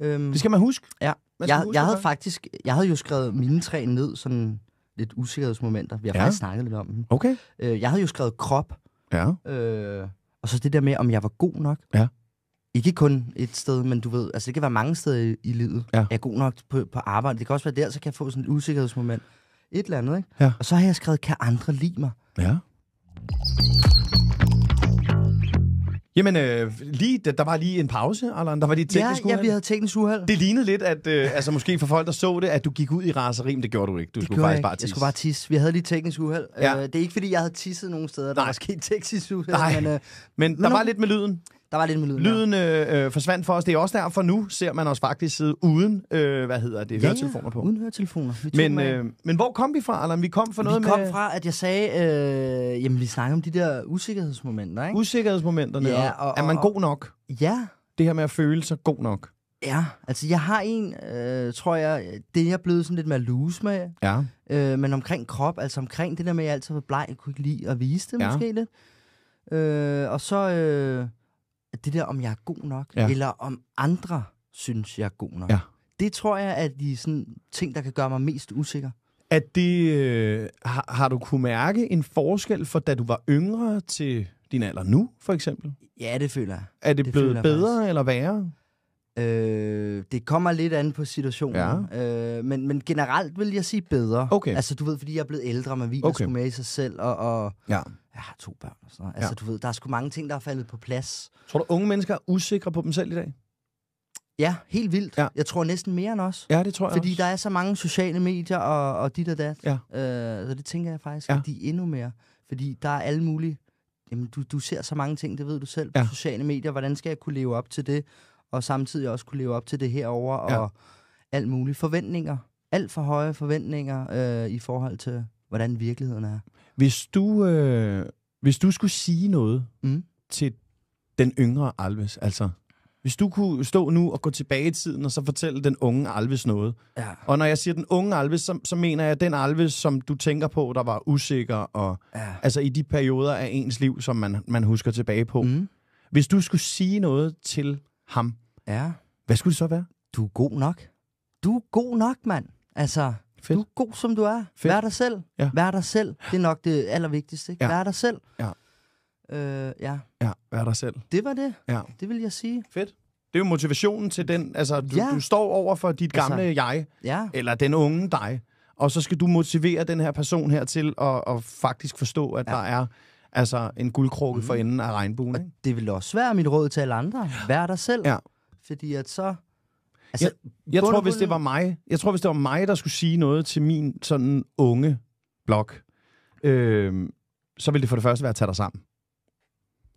Øhm, det skal man huske. Ja. Man jeg, huske jeg, havde faktisk, jeg havde jo skrevet mine tre ned sådan lidt usikkerhedsmomenter. Vi har ja. faktisk snakket lidt om dem. Okay. Øh, jeg havde jo skrevet krop. Ja. Øh, og så det der med, om jeg var god nok. Ja. Ikke kun et sted, men du ved, altså det kan være mange steder i, i livet. Ja. Jeg god nok på, på arbejde. Det kan også være der, så kan jeg få sådan et usikkerhedsmoment. Et eller andet, ikke? Ja. Og så har jeg skrevet, kan andre lide mig? Ja. Jamen, øh, lige, der var lige en pause, Allan. Der var lige teknisk uheld. Ja, vi havde teknisk uheld. Det lignede lidt, at øh, altså måske for folk, der så det, at du gik ud i raseri, men det gjorde du ikke. Du det skulle faktisk ikke. bare tisse. Jeg skulle bare tisse. Vi havde lige teknisk uheld. Ja. Øh, det er ikke, fordi jeg havde tisset nogen steder. Der Nej. var sket teknisk uheld. Nej. Men, øh, men der nu... var lidt med lyden. Der var lidt med lyden. Lyden øh, øh, forsvandt for os. Det er også derfor nu ser man os faktisk sidde uden, øh, hvad hedder det, ja, høretelefoner på. uden høretelefoner. Men, øh, men hvor kom vi fra, Allan? Vi kom fra noget med... vi kom med... fra, at jeg sagde, øh, jamen vi snakkede om de der usikkerhedsmomenter, ikke? Usikkerhedsmomenterne. Ja, og, og, er man god nok? Ja. Det her med at føle sig god nok. Ja, altså jeg har en, øh, tror jeg, det er jeg blevet sådan lidt mere loose med. Ja. Øh, men omkring krop, altså omkring det der med, at jeg altid var bleg, jeg kunne ikke lide at vise det ja. måske lidt. Øh, og så... Øh, det der, om jeg er god nok, ja. eller om andre synes, jeg er god nok. Ja. Det tror jeg er de sådan, ting, der kan gøre mig mest usikker. At det, øh, har, har du kunne mærke en forskel fra da du var yngre til din alder nu, for eksempel? Ja, det føler jeg. Er det, det blevet bedre faktisk. eller værre? Øh, det kommer lidt an på situationen, ja. øh, men, men generelt vil jeg sige bedre. Okay. Altså, du ved, fordi jeg er blevet ældre, man hviler okay. sgu med i sig selv, og, og ja jeg har to børn og sådan noget. Altså, ja. du ved, der er sgu mange ting, der er faldet på plads. Tror du, unge mennesker er usikre på dem selv i dag? Ja, helt vildt. Ja. Jeg tror næsten mere end os. Ja, det tror jeg Fordi også. der er så mange sociale medier og, og dit og dat. Ja. Øh, så det tænker jeg faktisk, ja. at de er endnu mere. Fordi der er alle mulige... Jamen, du, du ser så mange ting, det ved du selv, ja. på sociale medier. Hvordan skal jeg kunne leve op til det? Og samtidig også kunne leve op til det herover ja. og alt muligt. Forventninger. Alt for høje forventninger øh, i forhold til, hvordan virkeligheden er. Hvis du, øh, hvis du skulle sige noget mm. til den yngre Alves, altså hvis du kunne stå nu og gå tilbage i tiden og så fortælle den unge Alves noget. Ja. Og når jeg siger den unge Alves, så, så mener jeg den Alves, som du tænker på, der var usikker, og ja. altså i de perioder af ens liv, som man, man husker tilbage på. Mm. Hvis du skulle sige noget til ham, ja. hvad skulle det så være? Du er god nok. Du er god nok, mand. Altså, Fedt. Du er god, som du er. Fedt. Vær dig selv. Ja. Vær dig selv. Det er nok det allervigtigste. Ikke? Ja. Vær dig selv. Ja. Øh, ja. Ja, vær dig selv. Det var det. Ja. Det vil jeg sige. Fedt. Det er jo motivationen til den, altså du, ja. du står over for dit gamle altså, jeg, ja. eller den unge dig, og så skal du motivere den her person her til at, at faktisk forstå, at ja. der er altså en guldkrukke mm. for enden af regnbuen. Og det vil også være mit råd til alle andre. Vær dig selv. Ja. Fordi at så Altså, jeg, jeg tror, hvis det var mig, jeg tror, hvis det var mig, der skulle sige noget til min sådan unge blok, øh, så ville det for det første være at tage dig sammen.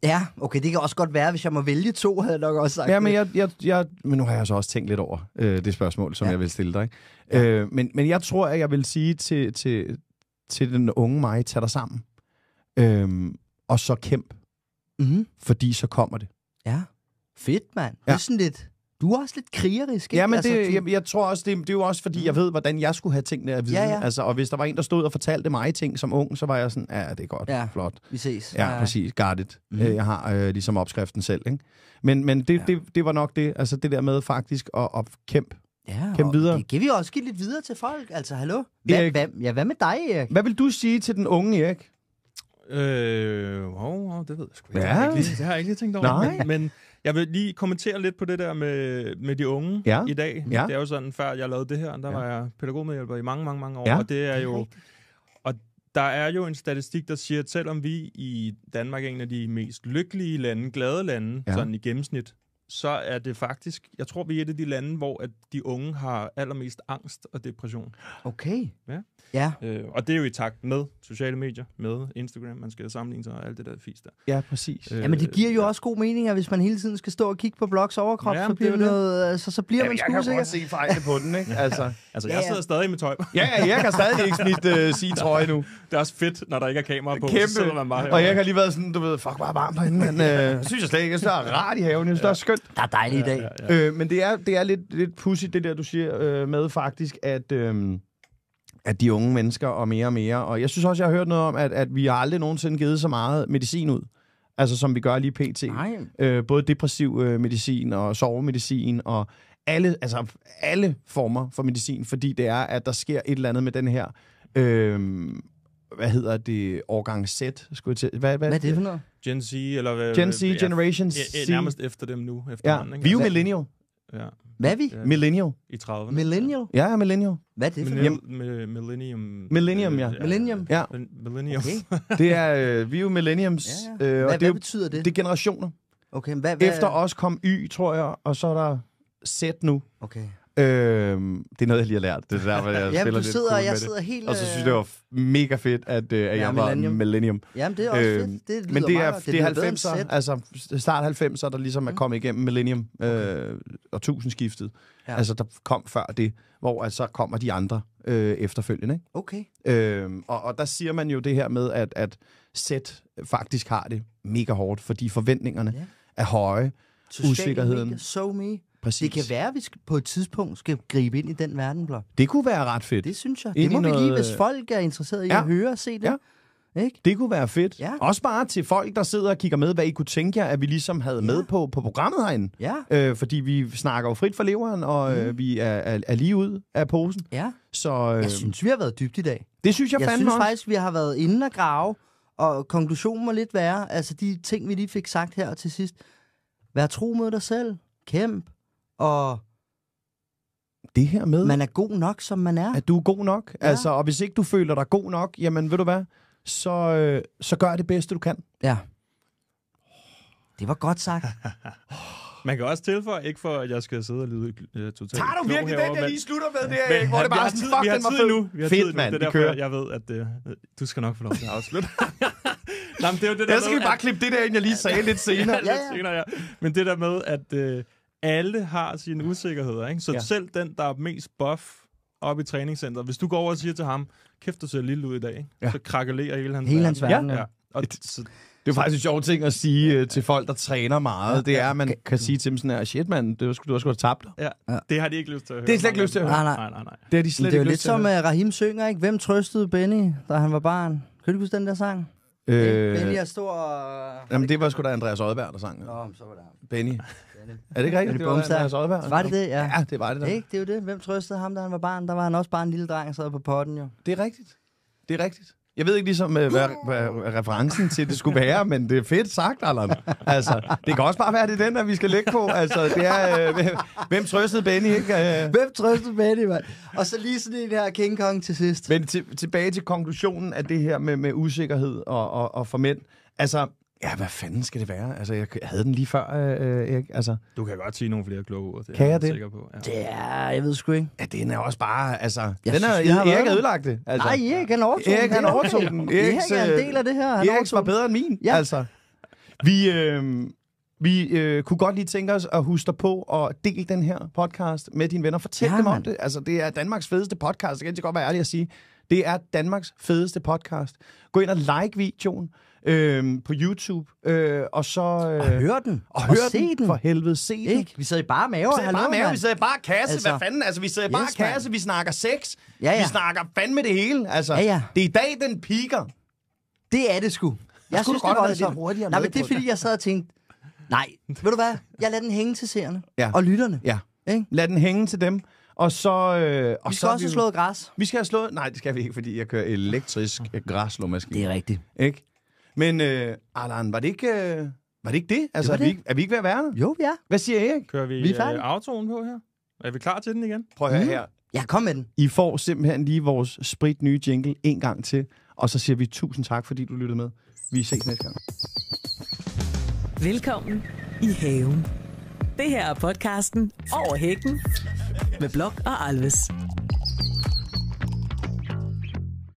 Ja, okay, det kan også godt være, hvis jeg må vælge to, havde jeg nok også sagt. Ja, men, jeg, jeg, jeg, men nu har jeg så også tænkt lidt over øh, det spørgsmål, som ja. jeg vil stille dig. Ikke? Ja. Øh, men, men jeg tror, at jeg vil sige til, til, til den unge mig, tag dig sammen, øh, og så kæmp. Mm-hmm. Fordi så kommer det. Ja, fedt mand. Ja. Det er sådan lidt du er også lidt krigerisk, ikke? Ja, men altså, det, jeg, jeg tror også, det, det er jo også, fordi mm. jeg ved, hvordan jeg skulle have tingene at vide. Ja, ja. Altså, og hvis der var en, der stod og fortalte mig ting som ung, så var jeg sådan, ja, det er godt, ja, flot. vi ses. Ja, ja. præcis, got it. Mm. Jeg har øh, ligesom opskriften selv, ikke? Men, men det, ja. det, det var nok det, altså det der med faktisk at, at kæmpe Ja, Kæmpe videre. det giver vi også give lidt videre til folk. Altså, hallo? Hva, hva, ja, hvad med dig, Erik? Hvad vil du sige til den unge Erik? Øh, wow, wow, det ved jeg sgu ikke. Ja. Jeg ikke lige, det har jeg ikke lige tænkt over. Nej. Men, jeg vil lige kommentere lidt på det der med, med de unge ja. i dag. Ja. Det er jo sådan, før jeg lavede det her, der ja. var jeg pædagogmedhjælper i mange, mange, mange år, ja. og det er jo... Og der er jo en statistik, der siger, at selvom vi i Danmark er en af de mest lykkelige lande, glade lande, ja. sådan i gennemsnit, så er det faktisk, jeg tror, vi er et af de lande, hvor at de unge har allermest angst og depression. Okay. Ja. ja. Øh, og det er jo i takt med sociale medier, med Instagram, man skal sammenligne sig og alt det der fisk der. Ja, præcis. Øh, men det giver jo ja. også god mening, at hvis man hele tiden skal stå og kigge på blogs overkrop, ja, så bliver, det noget, altså, så bliver ja, man skuesikker. Jeg kan godt se fejl på den, ikke? Altså, altså ja, jeg sidder stadig med tøj. ja, ja, jeg kan stadig ikke snit uh, øh, sige trøje nu. Det er også fedt, når der ikke er kamera på. Kæmpe. Så man bare og jeg har lige været sådan, du ved, fuck, bare varmt herinde, men uh, synes jeg slet ikke, jeg synes, der er rart i haven, jeg synes, der er skønt skønt. Der er dejligt i dag. Ja, ja, ja. Øh, men det er, det er lidt, lidt pussy, det der, du siger øh, med faktisk, at... Øh, at de unge mennesker og mere og mere. Og jeg synes også, jeg har hørt noget om, at, at vi har aldrig nogensinde givet så meget medicin ud. Altså som vi gør lige pt. Nej. Øh, både depressiv øh, medicin og sovemedicin og alle, altså, alle former for medicin, fordi det er, at der sker et eller andet med den her, øh, hvad hedder det, årgang Z. Skulle jeg til, hvad, hvad, hvad er det for noget? Gen Z, eller hvad? Gen Z, ja, Generation Z. Ja, nærmest efter dem nu. Efter ja. Ikke? Vi er jo altså- millennial. Ja. Hvad er vi? Ja. Millennial. I 30'erne. Millennial? Ja, ja millennial. Hvad er det for Millennial, mi- millennium. Millennium, øh, ja. Millennium? Ja. Millennium. Okay. det er, øh, vi er jo millenniums. Ja, ja. Øh, hvad, og det, hvad betyder det? Det er generationer. Okay, hvad, hvad... Efter os kom Y, tror jeg, og så er der Z nu. Okay. Øhm, det er noget, jeg lige har lært. Det er derfor, jeg Jamen, spiller du sidder, lidt cool jeg sidder helt... Og så synes jeg, øh, det var mega fedt, at, øh, at ja, jeg var Millennium. Jamen, det er også øhm, fedt. Det men det er, godt. det, det er 90'er, altså start 90'er, der ligesom er mm. kommet igennem Millennium øh, okay. øh, og tusindskiftet. Ja. Altså, der kom før det, hvor altså kommer de andre øh, efterfølgende. Ikke? Okay. Øhm, og, og der siger man jo det her med, at, at sæt faktisk har det mega hårdt, fordi forventningerne ja. er høje. Social usikkerheden. Media. so me. Præcis. Det kan være, at vi på et tidspunkt skal gribe ind i den verden, Blok. Det kunne være ret fedt. Det synes jeg. Ind det må vi lige, hvis folk er interesseret i ja. at høre og se det. Ja. Ikke? Det kunne være fedt. Ja. Også bare til folk, der sidder og kigger med, hvad I kunne tænke jer, at vi ligesom havde ja. med på, på programmet herinde. Ja. Øh, fordi vi snakker jo frit for leveren, og øh, mm. øh, vi er, er, er lige ud af posen. Ja. Så, øh, jeg synes, vi har været dybt i dag. Det synes jeg, jeg fandme synes også. faktisk, vi har været inde og grave, og konklusionen må lidt være, altså de ting, vi lige fik sagt her til sidst. Vær tro mod dig selv. Kæmp og det her med. Man er god nok, som man er. At du er god nok. Ja. Altså, og hvis ikke du føler dig god nok, jamen ved du hvad, så, øh, så gør det bedste, du kan. Ja. Det var godt sagt. Man kan også tilføje, ikke for at jeg skal sidde og lyde øh, totalt Tager du virkelig herovre, den, jeg lige slutter med? Det, her, hvor det bare sådan, fuck, den var nu. Vi har Fedt, tid det er derfor, jeg ved, at øh, du skal nok få lov til at afslutte. Nej, men det er jo det der, der skal med, vi bare at... klippe det der ind, jeg lige sagde lidt senere. ja, ja. lidt senere ja. Men det der med, at... Øh, alle har sine usikkerheder, ikke? Så ja. selv den, der er mest buff op i træningscenteret, hvis du går over og siger til ham, kæft, du ser lille ud i dag, ikke? Ja. så krakelerer hele hans hele verden. Hans verden ja. Ja. Og så, det er jo faktisk en sjov ting at sige ja. Øh, til folk, der træner meget. Ja, det er, at man kan, sige til dem sådan her, shit mand, det var, du har sgu da tabt dig. Ja. ja, det har de ikke lyst til at høre. Det er slet ikke lyst til at høre. Nej, nej. nej, nej. Det, er de slet det er jo lidt som øh, Rahim synger, ikke? Hvem trøstede Benny, da han var barn? Kan du huske den der sang? Benny øh, er stor... Og... Jamen, det var sgu da Andreas Odberg, der sang. Ja. Nå, så var det ham. Benny. er det ikke rigtigt? Det var Andreas Odberg. Var det det? Ja, ja det var det der. Ikke, det er jo det. Hvem trøstede ham, da han var barn? Der var han også bare en lille dreng, der sad på potten jo. Det er rigtigt. Det er rigtigt. Jeg ved ikke ligesom, hvad, øh, hvad, hvad referencen til det skulle være, men det er fedt sagt, Allan. Altså, det kan også bare være, det er den, der vi skal lægge på. Altså, det er, øh, hvem, hvem trøstede Benny, ikke? Øh. Hvem trøstede Benny, mand? Og så lige sådan en her King Kong til sidst. Men til, tilbage til konklusionen af det her med, med usikkerhed og, og, og for mænd. Altså, Ja, hvad fanden skal det være? Altså, jeg havde den lige før, øh, øh Erik. Altså, du kan godt sige nogle flere kloge ord. Det kan er jeg det? Sikker på. Ja. Det er, jeg ved sgu ikke. Ja, den er også bare, altså... Jeg den er, Erik har ødelagt det. Altså. Nej, Erik, han overtog Erik, den. han overtog den. Erik er en øh, del af det her. Han Erik var bedre end min, ja. altså. Vi, øh, vi øh, kunne godt lige tænke os at huske dig på og dele den her podcast med dine venner. Fortæl ja, dem om det. Altså, det er Danmarks fedeste podcast. Det kan jeg godt være ærlig at sige. Det er Danmarks fedeste podcast. Gå ind og like videoen øh, på YouTube. Øh, og så... Øh, og hør den. Og, hør se den. den. For helvede, se Ikke? den. Vi sad i bare mave. Vi sad i bare mave, vi sad i bare kasse. Altså, Hvad fanden? Altså, vi sad i bare yes, kasse, man. vi snakker sex. Ja, ja. Vi snakker fandme det hele. Altså, ja, ja. det er i dag, den piker. Det er det sgu. Jeg, jeg synes, det var lidt hurtigere. Nej, men det er, fordi jeg sad og tænkte, nej, ved du hvad? Jeg lader den hænge til seerne ja. og lytterne. Ja. Ikke? Lad den hænge til dem. Og så, øh, og vi skal så også vi, have slået græs. Vi skal have slået... Nej, det skal vi ikke, fordi jeg kører elektrisk ah. græslåmaskine. Det er rigtigt. Ikke? Men øh, Arlan, var det ikke... Øh, var det ikke det? Altså, det er, det. Vi ikke, er vi ikke ved at være der? Jo, ja. Hvad siger I? Kører vi, vi er øh, autoen på her? Er vi klar til den igen? Prøv at høre mm. her. Ja, kom med den. I får simpelthen lige vores sprit nye jingle en gang til, og så siger vi tusind tak, fordi du lyttede med. Vi ses næste gang. Velkommen i haven. Det her er podcasten Over Hækken med Blok og Alves.